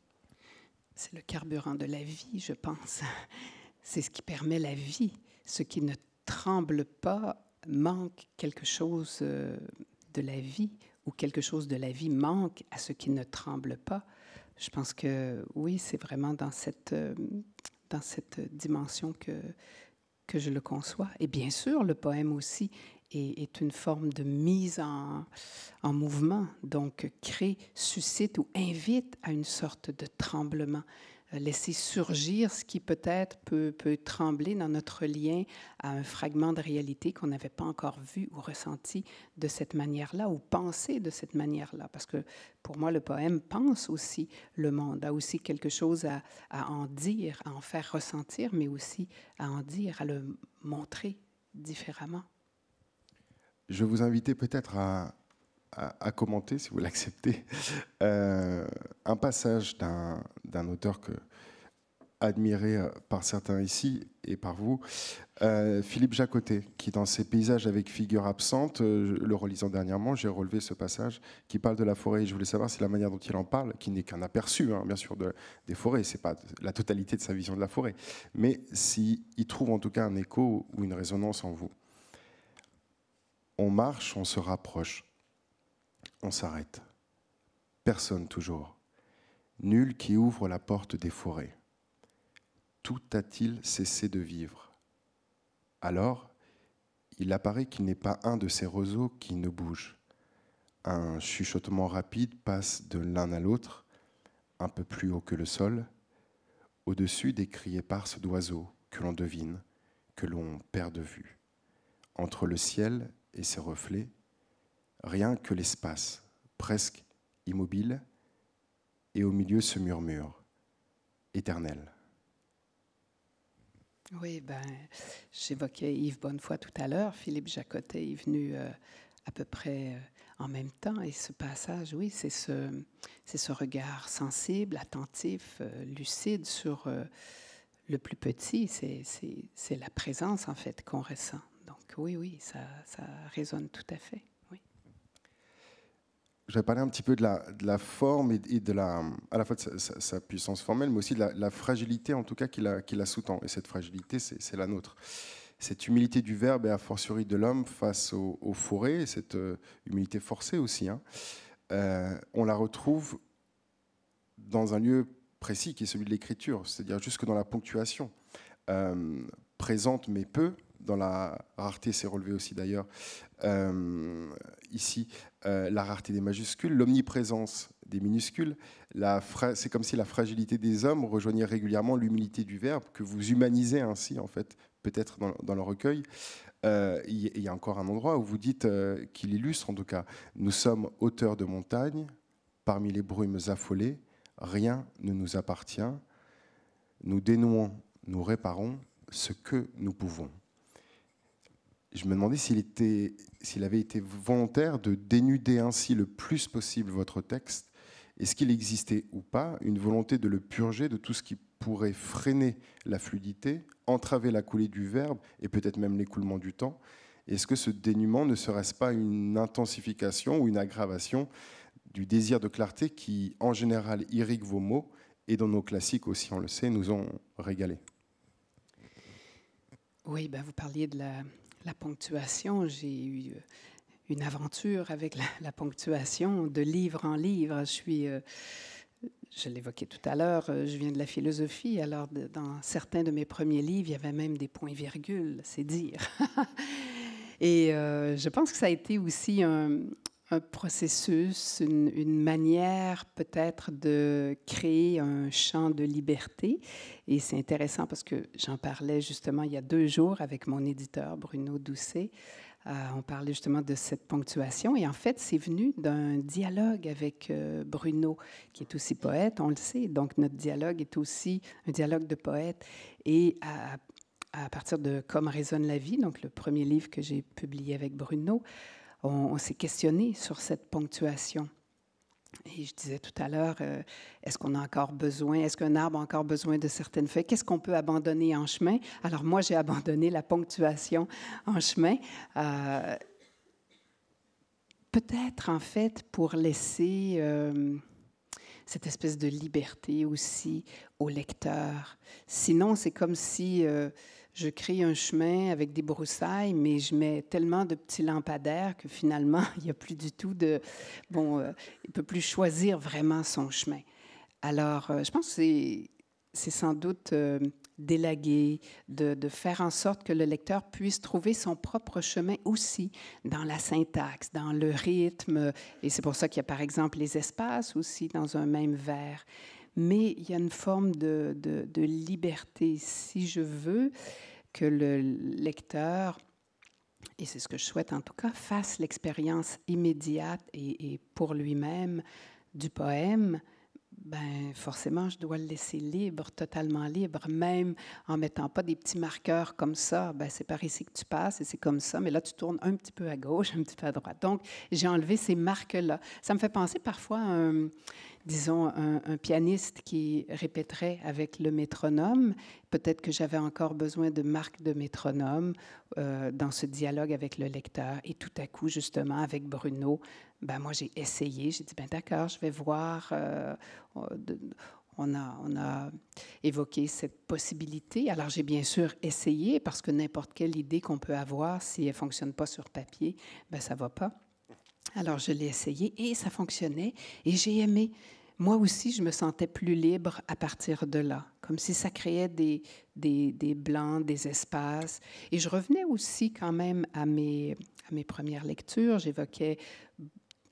C'est le carburant de la vie, je pense. C'est ce qui permet la vie. Ce qui ne tremble pas manque quelque chose euh, de la vie ou quelque chose de la vie manque à ce qui ne tremble pas. Je pense que oui, c'est vraiment dans cette, euh, dans cette dimension que, que je le conçois. Et bien sûr, le poème aussi est, une forme de mise en, mouvement, donc crée, suscite ou invite à une sorte de tremblement. Euh, laisser surgir ce qui peut-être peut, peut trembler dans notre lien à un fragment de réalité qu'on n'avait pas encore vu ou ressenti de cette manière-là ou pensé de cette manière-là. Parce que pour moi, le poème pense aussi le monde, a aussi quelque chose à, à en dire, à en faire ressentir, mais aussi à en dire, à le montrer différemment je vous inviter peut-être à, commenter, si vous *laughs* l'acceptez, euh, un passage d'un auteur que, admiré euh, par certains ici et par vous, euh, Philippe Jacotet, qui dans ses paysages avec figure absente, le relisant dernièrement, j'ai relevé ce passage qui parle de la forêt. Et je voulais savoir si la manière dont il en parle, qui n'est qu'un aperçu, hein, bien sûr, des forêts, c'est pas la totalité de sa vision de la forêt, mais s'il trouve en tout cas un écho ou une résonance en vous. On marche, on se rapproche. On s'arrête. Personne toujours. Nul qui ouvre la porte des forêts. Tout a-t-il cessé de vivre Alors, il apparaît qu'il n'est pas un de ces roseaux qui ne bouge. Un chuchotement rapide passe de l'un à l'autre, un peu plus haut que le sol, au-dessus des cris éparses d'oiseaux que l'on devine, que l'on perd de vue. Entre le ciel et ses reflets, rien que l'espace, presque immobile, et au milieu ce murmure éternel. Oui, ben, j'évoquais Yves Bonnefoy tout à l'heure. Philippe Jacotet est venu euh, à peu près euh, en même temps. Et ce passage, oui, c'est ce, c'est ce regard sensible, attentif, euh, lucide sur le plus petit. C'est, c'est la présence, en fait, qu'on ressent oui, oui, ça, résonne tout à fait. Je vais parler un petit peu de la, forme et de la, à la fois sa, puissance formelle, mais aussi de la, fragilité en tout cas qui la, sous-tend. Et cette fragilité, c'est la nôtre cette humilité du verbe et a fortiori de l'homme face aux, forêts, cette euh, humilité forcée aussi, hein. euh, on la retrouve dans un lieu précis qui est celui de l'écriture, c'est-à-dire jusque dans la ponctuation, euh, présente mais peu, dans la rareté, c'est relevé aussi d'ailleurs euh, ici, euh, la rareté des majuscules, l'omniprésence des minuscules, c'est comme si la fragilité des hommes rejoignait régulièrement l'humilité du verbe, que vous humanisez ainsi, en fait, peut-être dans, le recueil. Euh, il y, a encore un endroit où vous dites qu'il illustre, en tout cas, nous sommes hauteurs de montagnes, parmi les brumes affolées, rien ne nous appartient, nous dénouons, nous réparons ce que nous pouvons je me demandais s'il avait été volontaire de dénuder ainsi le plus possible votre texte. Est-ce qu'il existait ou pas une volonté de le purger de tout ce qui pourrait freiner la fluidité, entraver la coulée du verbe et peut-être même l'écoulement du temps Est-ce que ce dénuement ne serait-ce pas une intensification ou une aggravation du désir de clarté qui, en général, irrigue vos mots et dans nos classiques aussi, on le sait, nous ont régalés Oui, ben, vous parliez de la la ponctuation, j'ai eu euh, une aventure avec la, ponctuation de livre en livre. Je suis, euh, je l'évoquais tout à l'heure, euh, je viens de la philosophie, alors dans certains de mes premiers livres, il y avait même des points-virgules, c'est dire. *laughs* Et je pense que ça a été aussi un, un processus, une, manière peut-être de créer un champ de liberté. Et c'est intéressant parce que j'en parlais justement il y a deux jours avec mon éditeur Bruno Doucet. Euh, on parlait justement de cette ponctuation. Et en fait, c'est venu d'un dialogue avec euh, Bruno, qui est aussi poète, on le sait. Donc, notre dialogue est aussi un dialogue de poète. Et à, à partir de Comme résonne la vie, donc le premier livre que j'ai publié avec Bruno, on, s'est questionné sur cette ponctuation. Et je disais tout à l'heure, euh, est-ce qu'on a encore besoin, est-ce qu'un arbre a encore besoin de certaines feuilles? Qu'est-ce qu'on peut abandonner en chemin? Alors moi, j'ai abandonné la ponctuation en chemin. Euh, peut-être en fait pour laisser euh, cette espèce de liberté aussi au lecteur. Sinon, c'est comme si je crée un chemin avec des broussailles, mais je mets tellement de petits lampadaires que finalement, *laughs* il n'y a plus du tout de... Bon, euh, il ne peut plus choisir vraiment son chemin. Alors, euh, je pense que c'est sans doute euh, d'élaguer, de, de, faire en sorte que le lecteur puisse trouver son propre chemin aussi dans la syntaxe, dans le rythme. Et c'est pour ça qu'il y a par exemple les espaces aussi dans un même vers. Mais il y a une forme de, de, de liberté, si je veux que le lecteur, et c'est ce que je souhaite en tout cas, fasse l'expérience immédiate et, pour lui-même du poème, ben forcément, je dois le laisser libre, totalement libre, même en mettant pas des petits marqueurs comme ça. Ben, c'est par ici que tu passes et c'est comme ça, mais là, tu tournes un petit peu à gauche, un petit peu à droite. Donc, j'ai enlevé ces marques-là. Ça me fait penser parfois à un, disons, un, pianiste qui répéterait avec le métronome. Peut-être que j'avais encore besoin de marques de métronome euh, dans ce dialogue avec le lecteur. Et tout à coup, justement, avec Bruno, ben, moi, j'ai essayé. J'ai dit, ben d'accord, je vais voir. Euh, on a, on a, évoqué cette possibilité. Alors j'ai bien sûr essayé parce que n'importe quelle idée qu'on peut avoir, si elle fonctionne pas sur papier, ben, ça va pas. Alors, je l'ai essayé et ça fonctionnait et j'ai aimé. Moi aussi, je me sentais plus libre à partir de là, comme si ça créait des, blancs, des espaces. Et je revenais aussi quand même à mes, à mes premières lectures. J'évoquais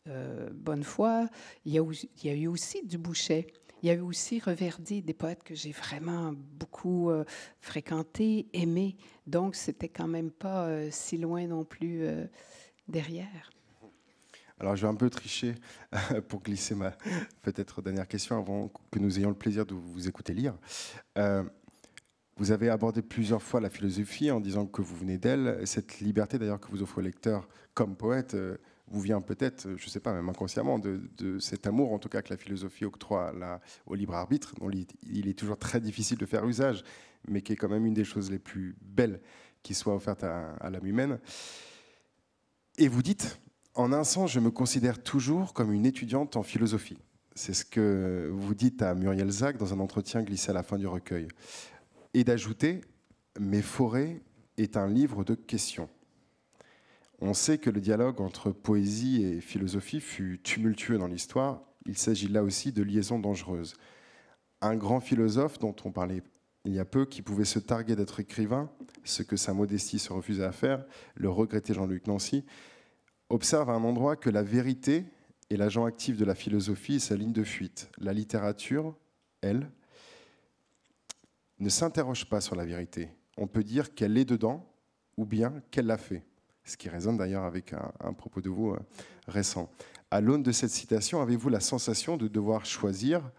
euh, Bonnefoy. Il y, a, eu aussi du Bouchet. Il y a eu aussi Reverdy, des poètes que j'ai vraiment beaucoup euh, fréquentés, aimés. Donc, c'était quand même pas euh, si loin non plus euh, derrière. Alors je vais un peu tricher *laughs* pour glisser ma peut-être dernière question avant que nous ayons le plaisir de vous écouter lire. Euh, vous avez abordé plusieurs fois la philosophie en disant que vous venez d'elle. Cette liberté d'ailleurs que vous offrez au lecteur comme poète euh, vous vient peut-être, euh, je ne sais pas, même inconsciemment, de, cet amour en tout cas que la philosophie octroie au libre arbitre, dont il, est toujours très difficile de faire usage, mais qui est quand même une des choses les plus belles qui soient offertes à l'âme humaine. Et vous dites, en un sens, je me considère toujours comme une étudiante en philosophie. C'est ce que vous dites à Muriel Zach dans un entretien glissé à la fin du recueil. Et d'ajouter, mes forêts est un livre de questions. On sait que le dialogue entre poésie et philosophie fut tumultueux dans l'histoire. Il s'agit là aussi de liaisons dangereuses. Un grand philosophe dont on parlait il y a peu, qui pouvait se targuer d'être écrivain, ce que sa modestie se refusait à faire, le regrettait Jean-Luc Nancy, observe à un endroit que la vérité est l'agent actif de la philosophie et sa ligne de fuite. La littérature, elle, ne s'interroge pas sur la vérité. On peut dire qu'elle est dedans ou bien qu'elle l'a fait. Ce qui résonne d'ailleurs avec un, propos de vous euh, récent. À l'aune de cette citation, avez-vous la sensation de devoir choisir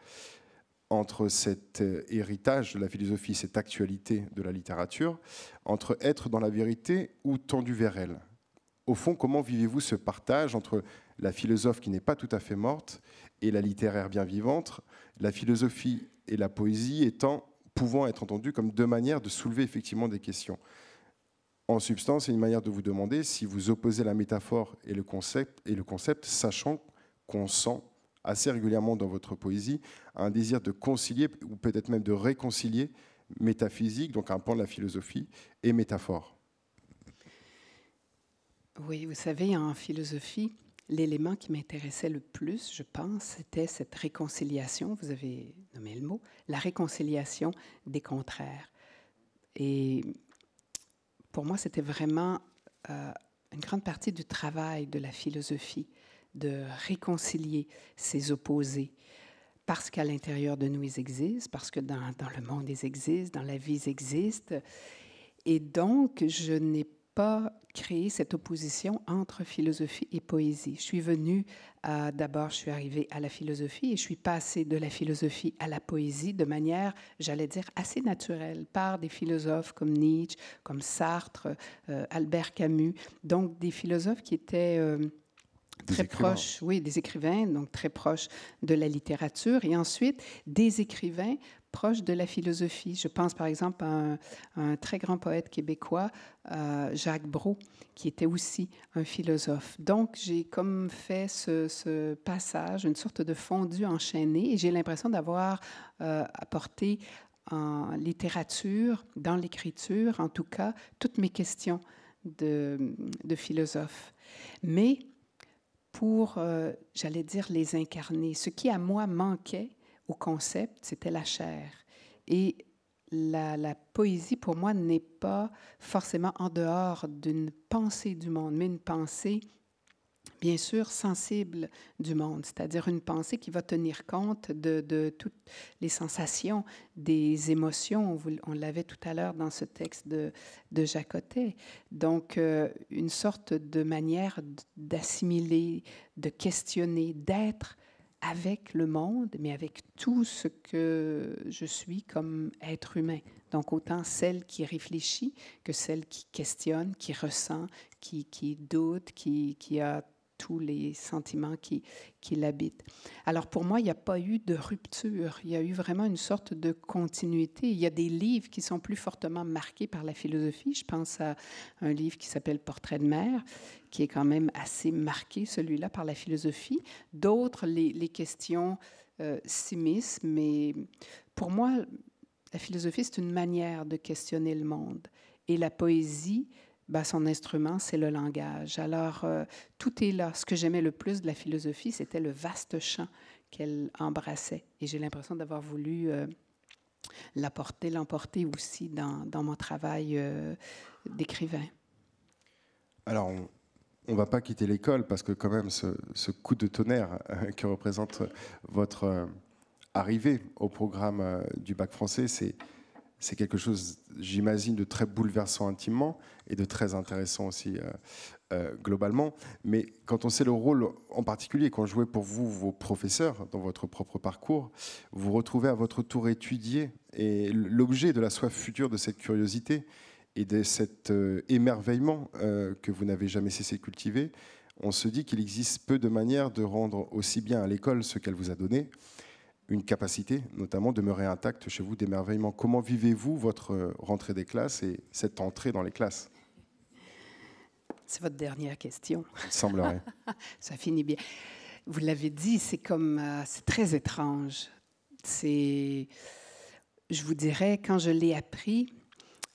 entre cet euh, héritage de la philosophie, cette actualité de la littérature, entre être dans la vérité ou tendu vers elle au fond, comment vivez-vous ce partage entre la philosophe qui n'est pas tout à fait morte et la littéraire bien vivante, la philosophie et la poésie étant, pouvant être entendues comme deux manières de soulever effectivement des questions en substance, c'est une manière de vous demander si vous opposez la métaphore et le concept, et le concept sachant qu'on sent assez régulièrement dans votre poésie un désir de concilier, ou peut-être même de réconcilier, métaphysique, donc un pan de la philosophie, et métaphore. Oui, vous savez, en philosophie, l'élément qui m'intéressait le plus, je pense, c'était cette réconciliation, vous avez nommé le mot, la réconciliation des contraires. Et pour moi, c'était vraiment euh, une grande partie du travail de la philosophie, de réconcilier ces opposés, parce qu'à l'intérieur de nous, ils existent, parce que dans, dans le monde, ils existent, dans la vie, ils existent. Et donc, je n'ai pas créer cette opposition entre philosophie et poésie. Je suis venue, à, euh, d'abord, je suis arrivée à la philosophie et je suis passée de la philosophie à la poésie de manière, j'allais dire, assez naturelle, par des philosophes comme Nietzsche, comme Sartre, euh, Albert Camus, donc des philosophes qui étaient... Euh, très proches, oui, des écrivains, donc très proches de la littérature, et ensuite des écrivains proche de la philosophie. Je pense par exemple à un, très grand poète québécois, euh, Jacques Brault, qui était aussi un philosophe. Donc j'ai comme fait ce, passage, une sorte de fondu enchaîné, et j'ai l'impression d'avoir euh, apporté en littérature, dans l'écriture en tout cas, toutes mes questions de, philosophe. Mais pour, euh, j'allais dire, les incarner, ce qui à moi manquait, au concept, c'était la chair. Et la, poésie, pour moi, n'est pas forcément en dehors d'une pensée du monde, mais une pensée bien sûr, sensible du monde, c'est-à-dire une pensée qui va tenir compte de, toutes les sensations, des émotions. On, l'avait tout à l'heure dans ce texte de, de Jacotet. Donc, euh, une sorte de manière d'assimiler, de questionner, d'être avec le monde, mais avec tout ce que je suis comme être humain. Donc autant celle qui réfléchit que celle qui questionne, qui ressent, qui, qui doute, qui, qui a tous les sentiments qui, qui l'habitent. Alors pour moi, il n'y a pas eu de rupture, il y a eu vraiment une sorte de continuité. Il y a des livres qui sont plus fortement marqués par la philosophie. Je pense à un livre qui s'appelle Portrait de mère, qui est quand même assez marqué, celui-là, par la philosophie. D'autres, les, questions euh, mais pour moi, la philosophie, c'est une manière de questionner le monde. Et la poésie, bah, son instrument, c'est le langage. Alors, euh, tout est là. Ce que j'aimais le plus de la philosophie, c'était le vaste champ qu'elle embrassait. Et j'ai l'impression d'avoir voulu euh, l'apporter, l'emporter aussi dans, mon travail euh, d'écrivain. Alors, on, ne va pas quitter l'école parce que quand même ce, coup de tonnerre que représente votre arrivée au programme du bac français, c'est c'est quelque chose, j'imagine, de très bouleversant intimement et de très intéressant aussi euh, euh, globalement. Mais quand on sait le rôle en particulier qu'ont joué pour vous vos professeurs dans votre propre parcours, vous retrouvez à votre tour étudié et l'objet de la soif future de cette curiosité et de cet euh, émerveillement que vous n'avez jamais cessé de cultiver, on se dit qu'il existe peu de manières de rendre aussi bien à l'école ce qu'elle vous a donné, une capacité, notamment, demeurer intacte chez vous d'émerveillement. Comment vivez-vous votre euh, rentrée des classes et cette entrée dans les classes C'est votre dernière question. semblerait. *laughs* Ça finit bien. Vous l'avez dit, c'est comme, euh, c'est très étrange. C'est, je vous dirais, quand je l'ai appris,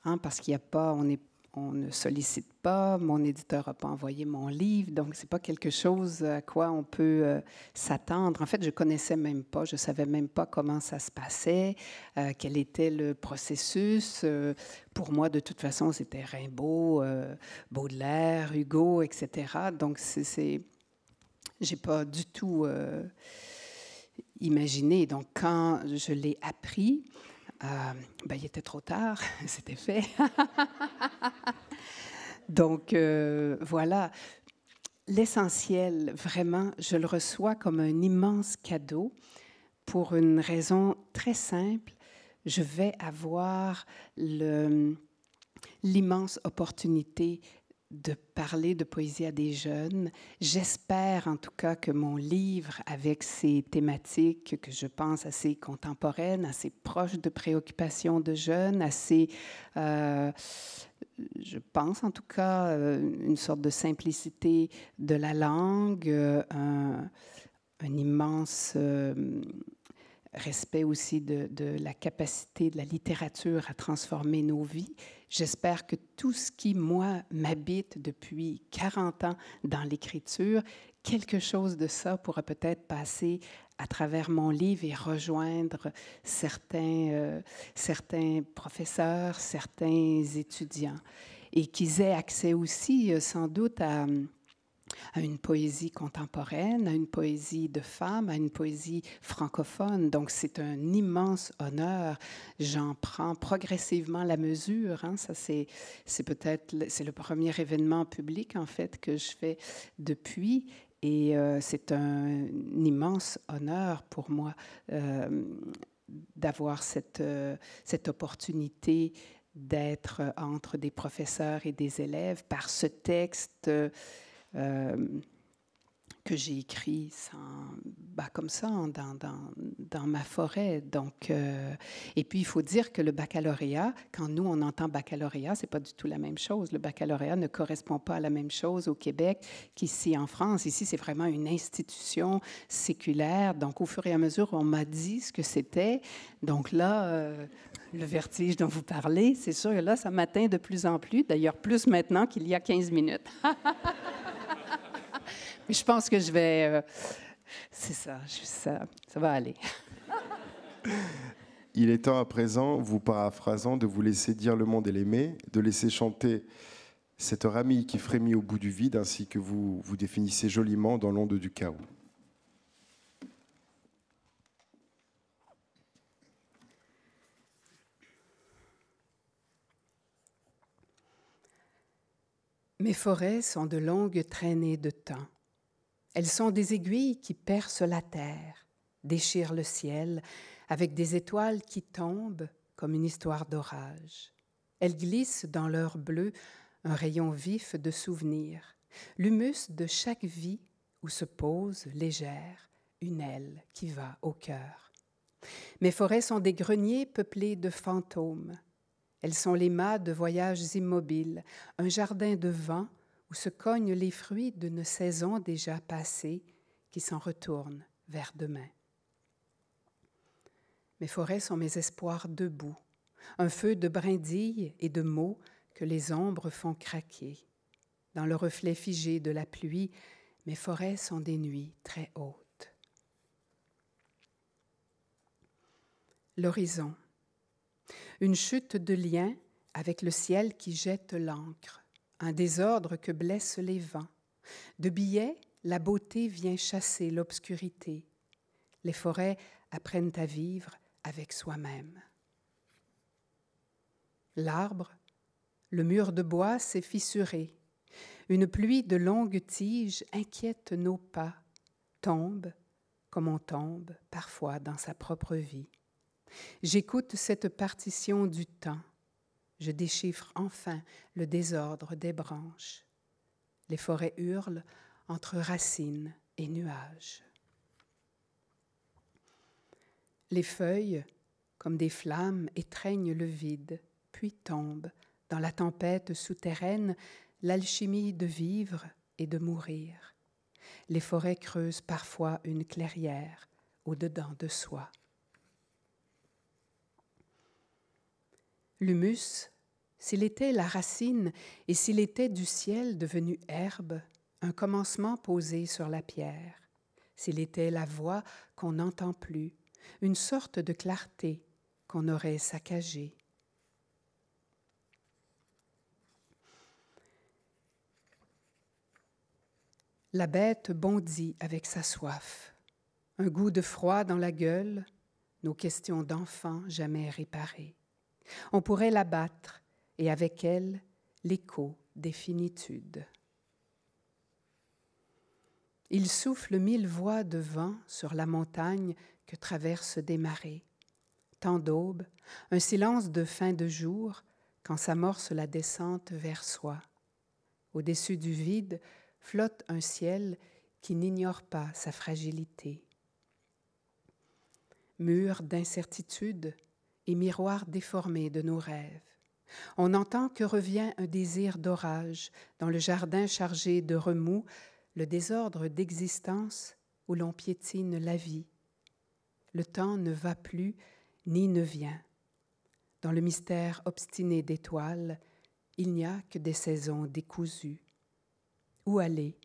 hein, parce qu'il n'y a pas, on n'est on ne sollicite pas, mon éditeur n'a pas envoyé mon livre, donc c'est pas quelque chose à quoi on peut euh, s'attendre. En fait, je connaissais même pas, je ne savais même pas comment ça se passait, euh, quel était le processus. Euh, pour moi, de toute façon, c'était Rimbaud, Baudelaire, Hugo, etc. Donc c'est, j'ai pas du tout imaginé. Donc quand je l'ai appris, euh, ben, il était trop tard, *laughs* c'était fait. *laughs* Donc euh, voilà, l'essentiel, vraiment, je le reçois comme un immense cadeau pour une raison très simple. Je vais avoir l'immense opportunité de parler de poésie à des jeunes. J'espère en tout cas que mon livre, avec ses thématiques que je pense assez contemporaines, assez proches de préoccupations de jeunes, assez, euh, je pense en tout cas, euh, une sorte de simplicité de la langue, euh, un, immense respect aussi de, la capacité de la littérature à transformer nos vies. J'espère que tout ce qui, moi, m'habite depuis 40 ans dans l'écriture, quelque chose de ça pourra peut-être passer à travers mon livre et rejoindre certains, euh, certains professeurs, certains étudiants, et qu'ils aient accès aussi, euh, sans doute, à à une poésie contemporaine, à une poésie de femme, à une poésie francophone. Donc c'est un immense honneur. J'en prends progressivement la mesure. Hein. Ça c'est c'est peut-être c'est le premier événement public en fait que je fais depuis. Et euh, c'est un immense honneur pour moi euh, d'avoir cette, euh, cette opportunité d'être entre des professeurs et des élèves par ce texte euh, que j'ai écrit bah, comme ça hein, dans, dans, ma forêt. Donc, euh, et puis, il faut dire que le baccalauréat, quand nous, on entend baccalauréat, c'est pas du tout la même chose. Le baccalauréat ne correspond pas à la même chose au Québec qu'ici en France. Ici, c'est vraiment une institution séculaire. Donc, au fur et à mesure, on m'a dit ce que c'était. Donc là... Euh, le vertige dont vous parlez, c'est sûr, là, ça m'atteint de plus en plus, d'ailleurs plus maintenant qu'il y a 15 minutes. *laughs* Je pense que je vais. Euh, c'est ça, ça, ça va aller. *laughs* Il est temps à présent, vous paraphrasant, de vous laisser dire le monde et l'aimer, de laisser chanter cette ramille qui frémit au bout du vide, ainsi que vous vous définissez joliment dans l'onde du chaos. Mes forêts sont de longues traînées de temps, elles sont des aiguilles qui percent la terre, déchirent le ciel, avec des étoiles qui tombent comme une histoire d'orage. Elles glissent dans leur bleu un rayon vif de souvenirs, l'humus de chaque vie où se pose légère une aile qui va au cœur. Mes forêts sont des greniers peuplés de fantômes. Elles sont les mâts de voyages immobiles, un jardin de vent où se cognent les fruits d'une saison déjà passée qui s'en retourne vers demain. Mes forêts sont mes espoirs debout, un feu de brindilles et de mots que les ombres font craquer. Dans le reflet figé de la pluie, mes forêts sont des nuits très hautes. L'horizon. Une chute de lien avec le ciel qui jette l'encre un désordre que blessent les vents. De billets, la beauté vient chasser l'obscurité. Les forêts apprennent à vivre avec soi-même. L'arbre, le mur de bois s'est fissuré. Une pluie de longues tiges inquiète nos pas, tombe comme on tombe parfois dans sa propre vie. J'écoute cette partition du temps je déchiffre enfin le désordre des branches. Les forêts hurlent entre racines et nuages. Les feuilles, comme des flammes, étreignent le vide, puis tombent dans la tempête souterraine l'alchimie de vivre et de mourir. Les forêts creusent parfois une clairière au-dedans de soi. L'humus s'il était la racine et s'il était du ciel devenu herbe, un commencement posé sur la pierre. S'il était la voix qu'on n'entend plus, une sorte de clarté qu'on aurait saccagée. La bête bondit avec sa soif, un goût de froid dans la gueule, nos questions d'enfant jamais réparées. On pourrait l'abattre, et avec elle l'écho des finitudes. Il souffle mille voix de vent sur la montagne que traversent des marées. Tant d'aube, un silence de fin de jour quand s'amorce la descente vers soi. Au-dessus du vide flotte un ciel qui n'ignore pas sa fragilité. Mur d'incertitude et miroir déformé de nos rêves on entend que revient un désir d'orage dans le jardin chargé de remous, le désordre d'existence où l'on piétine la vie. Le temps ne va plus ni ne vient. Dans le mystère obstiné d'étoiles, il n'y a que des saisons décousues. Où aller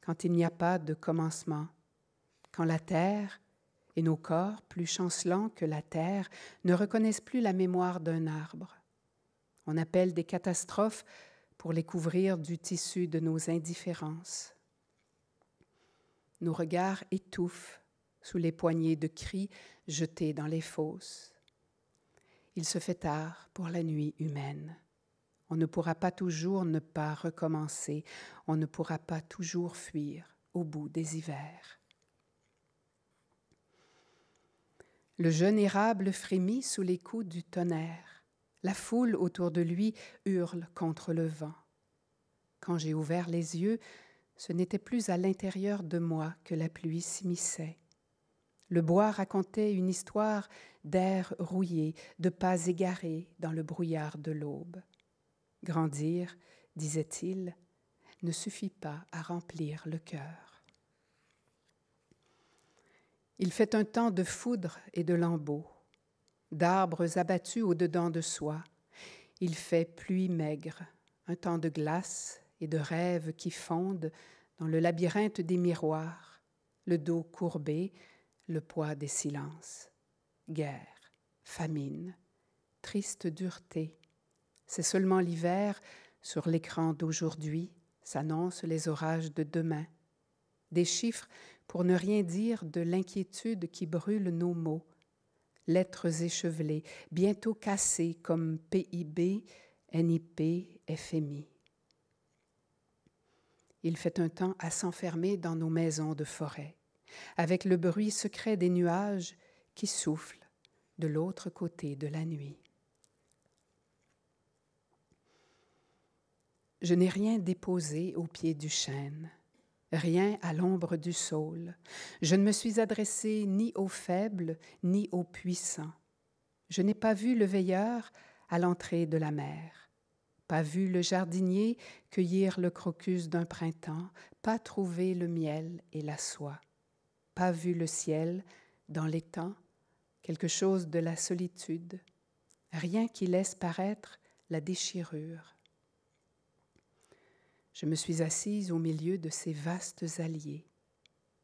quand il n'y a pas de commencement, quand la terre et nos corps, plus chancelants que la terre, ne reconnaissent plus la mémoire d'un arbre on appelle des catastrophes pour les couvrir du tissu de nos indifférences. Nos regards étouffent sous les poignées de cris jetés dans les fosses. Il se fait tard pour la nuit humaine. On ne pourra pas toujours ne pas recommencer, on ne pourra pas toujours fuir au bout des hivers. Le jeune érable frémit sous les coups du tonnerre. La foule autour de lui hurle contre le vent. Quand j'ai ouvert les yeux, ce n'était plus à l'intérieur de moi que la pluie s'immisçait. Le bois racontait une histoire d'air rouillé, de pas égarés dans le brouillard de l'aube. Grandir, disait-il, ne suffit pas à remplir le cœur. Il fait un temps de foudre et de lambeaux d'arbres abattus au-dedans de soi. Il fait pluie maigre, un temps de glace et de rêves qui fondent dans le labyrinthe des miroirs, le dos courbé, le poids des silences. Guerre, famine, triste dureté. C'est seulement l'hiver, sur l'écran d'aujourd'hui, s'annoncent les orages de demain. Des chiffres pour ne rien dire de l'inquiétude qui brûle nos mots, lettres échevelées, bientôt cassées comme PIB, NIP, FMI. Il fait un temps à s'enfermer dans nos maisons de forêt, avec le bruit secret des nuages qui soufflent de l'autre côté de la nuit. Je n'ai rien déposé au pied du chêne rien à l'ombre du saule. Je ne me suis adressé ni aux faibles, ni aux puissants. Je n'ai pas vu le veilleur à l'entrée de la mer, pas vu le jardinier cueillir le crocus d'un printemps, pas trouvé le miel et la soie, pas vu le ciel dans l'étang, quelque chose de la solitude, rien qui laisse paraître la déchirure. Je me suis assise au milieu de ces vastes alliés.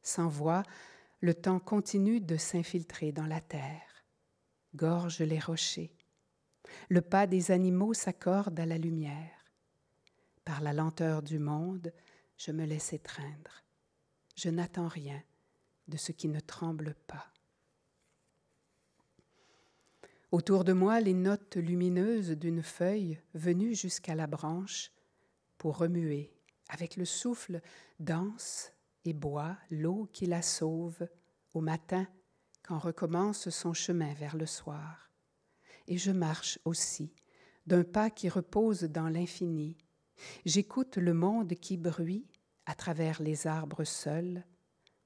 Sans voix, le temps continue de s'infiltrer dans la terre, gorge les rochers. Le pas des animaux s'accorde à la lumière. Par la lenteur du monde, je me laisse étreindre. Je n'attends rien de ce qui ne tremble pas. Autour de moi, les notes lumineuses d'une feuille venue jusqu'à la branche pour remuer. Avec le souffle, danse et boit l'eau qui la sauve au matin quand recommence son chemin vers le soir. Et je marche aussi, d'un pas qui repose dans l'infini. J'écoute le monde qui bruit à travers les arbres seuls,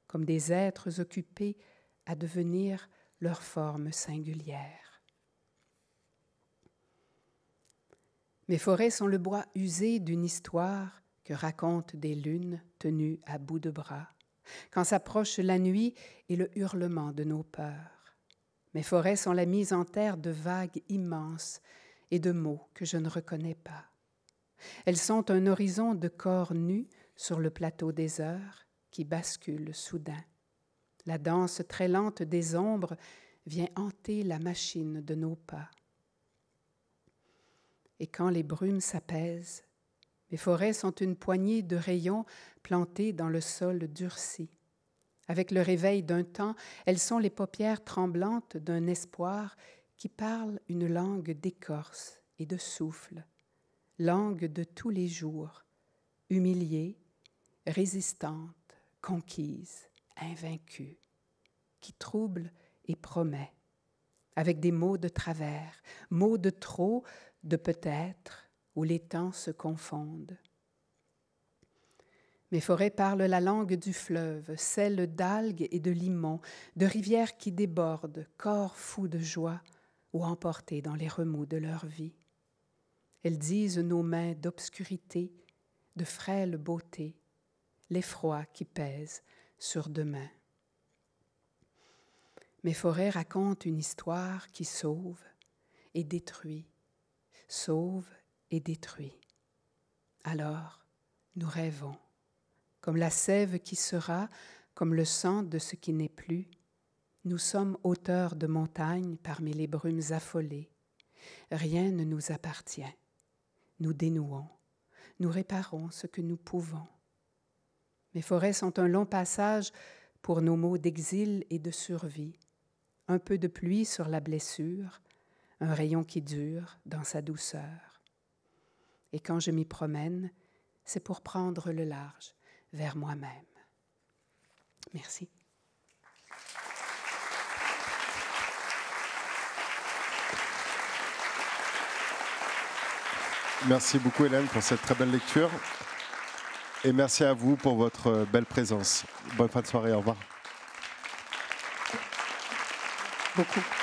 comme des êtres occupés à devenir leur forme singulière. Mes forêts sont le bois usé d'une histoire que racontent des lunes tenues à bout de bras, quand s'approche la nuit et le hurlement de nos peurs. Mes forêts sont la mise en terre de vagues immenses et de mots que je ne reconnais pas. Elles sont un horizon de corps nus sur le plateau des heures qui bascule soudain. La danse très lente des ombres vient hanter la machine de nos pas et quand les brumes s'apaisent, mes forêts sont une poignée de rayons plantés dans le sol durci. Avec le réveil d'un temps, elles sont les paupières tremblantes d'un espoir qui parle une langue d'écorce et de souffle, langue de tous les jours, humiliée, résistante, conquise, invaincue, qui trouble et promet, avec des mots de travers, mots de trop de peut-être où les temps se confondent. Mes forêts parlent la langue du fleuve, celle d'algues et de limons, de rivières qui débordent, corps fous de joie ou emportés dans les remous de leur vie. Elles disent nos mains d'obscurité, de frêle beauté, l'effroi qui pèse sur demain. Mes forêts racontent une histoire qui sauve et détruit, sauve et détruit. Alors, nous rêvons, comme la sève qui sera, comme le sang de ce qui n'est plus. Nous sommes auteurs de montagnes parmi les brumes affolées. Rien ne nous appartient. Nous dénouons, nous réparons ce que nous pouvons. Mes forêts sont un long passage pour nos maux d'exil et de survie. Un peu de pluie sur la blessure, un rayon qui dure dans sa douceur. Et quand je m'y promène, c'est pour prendre le large vers moi-même. Merci. Merci beaucoup Hélène pour cette très belle lecture. Et merci à vous pour votre belle présence. Bonne fin de soirée, au revoir. Beaucoup.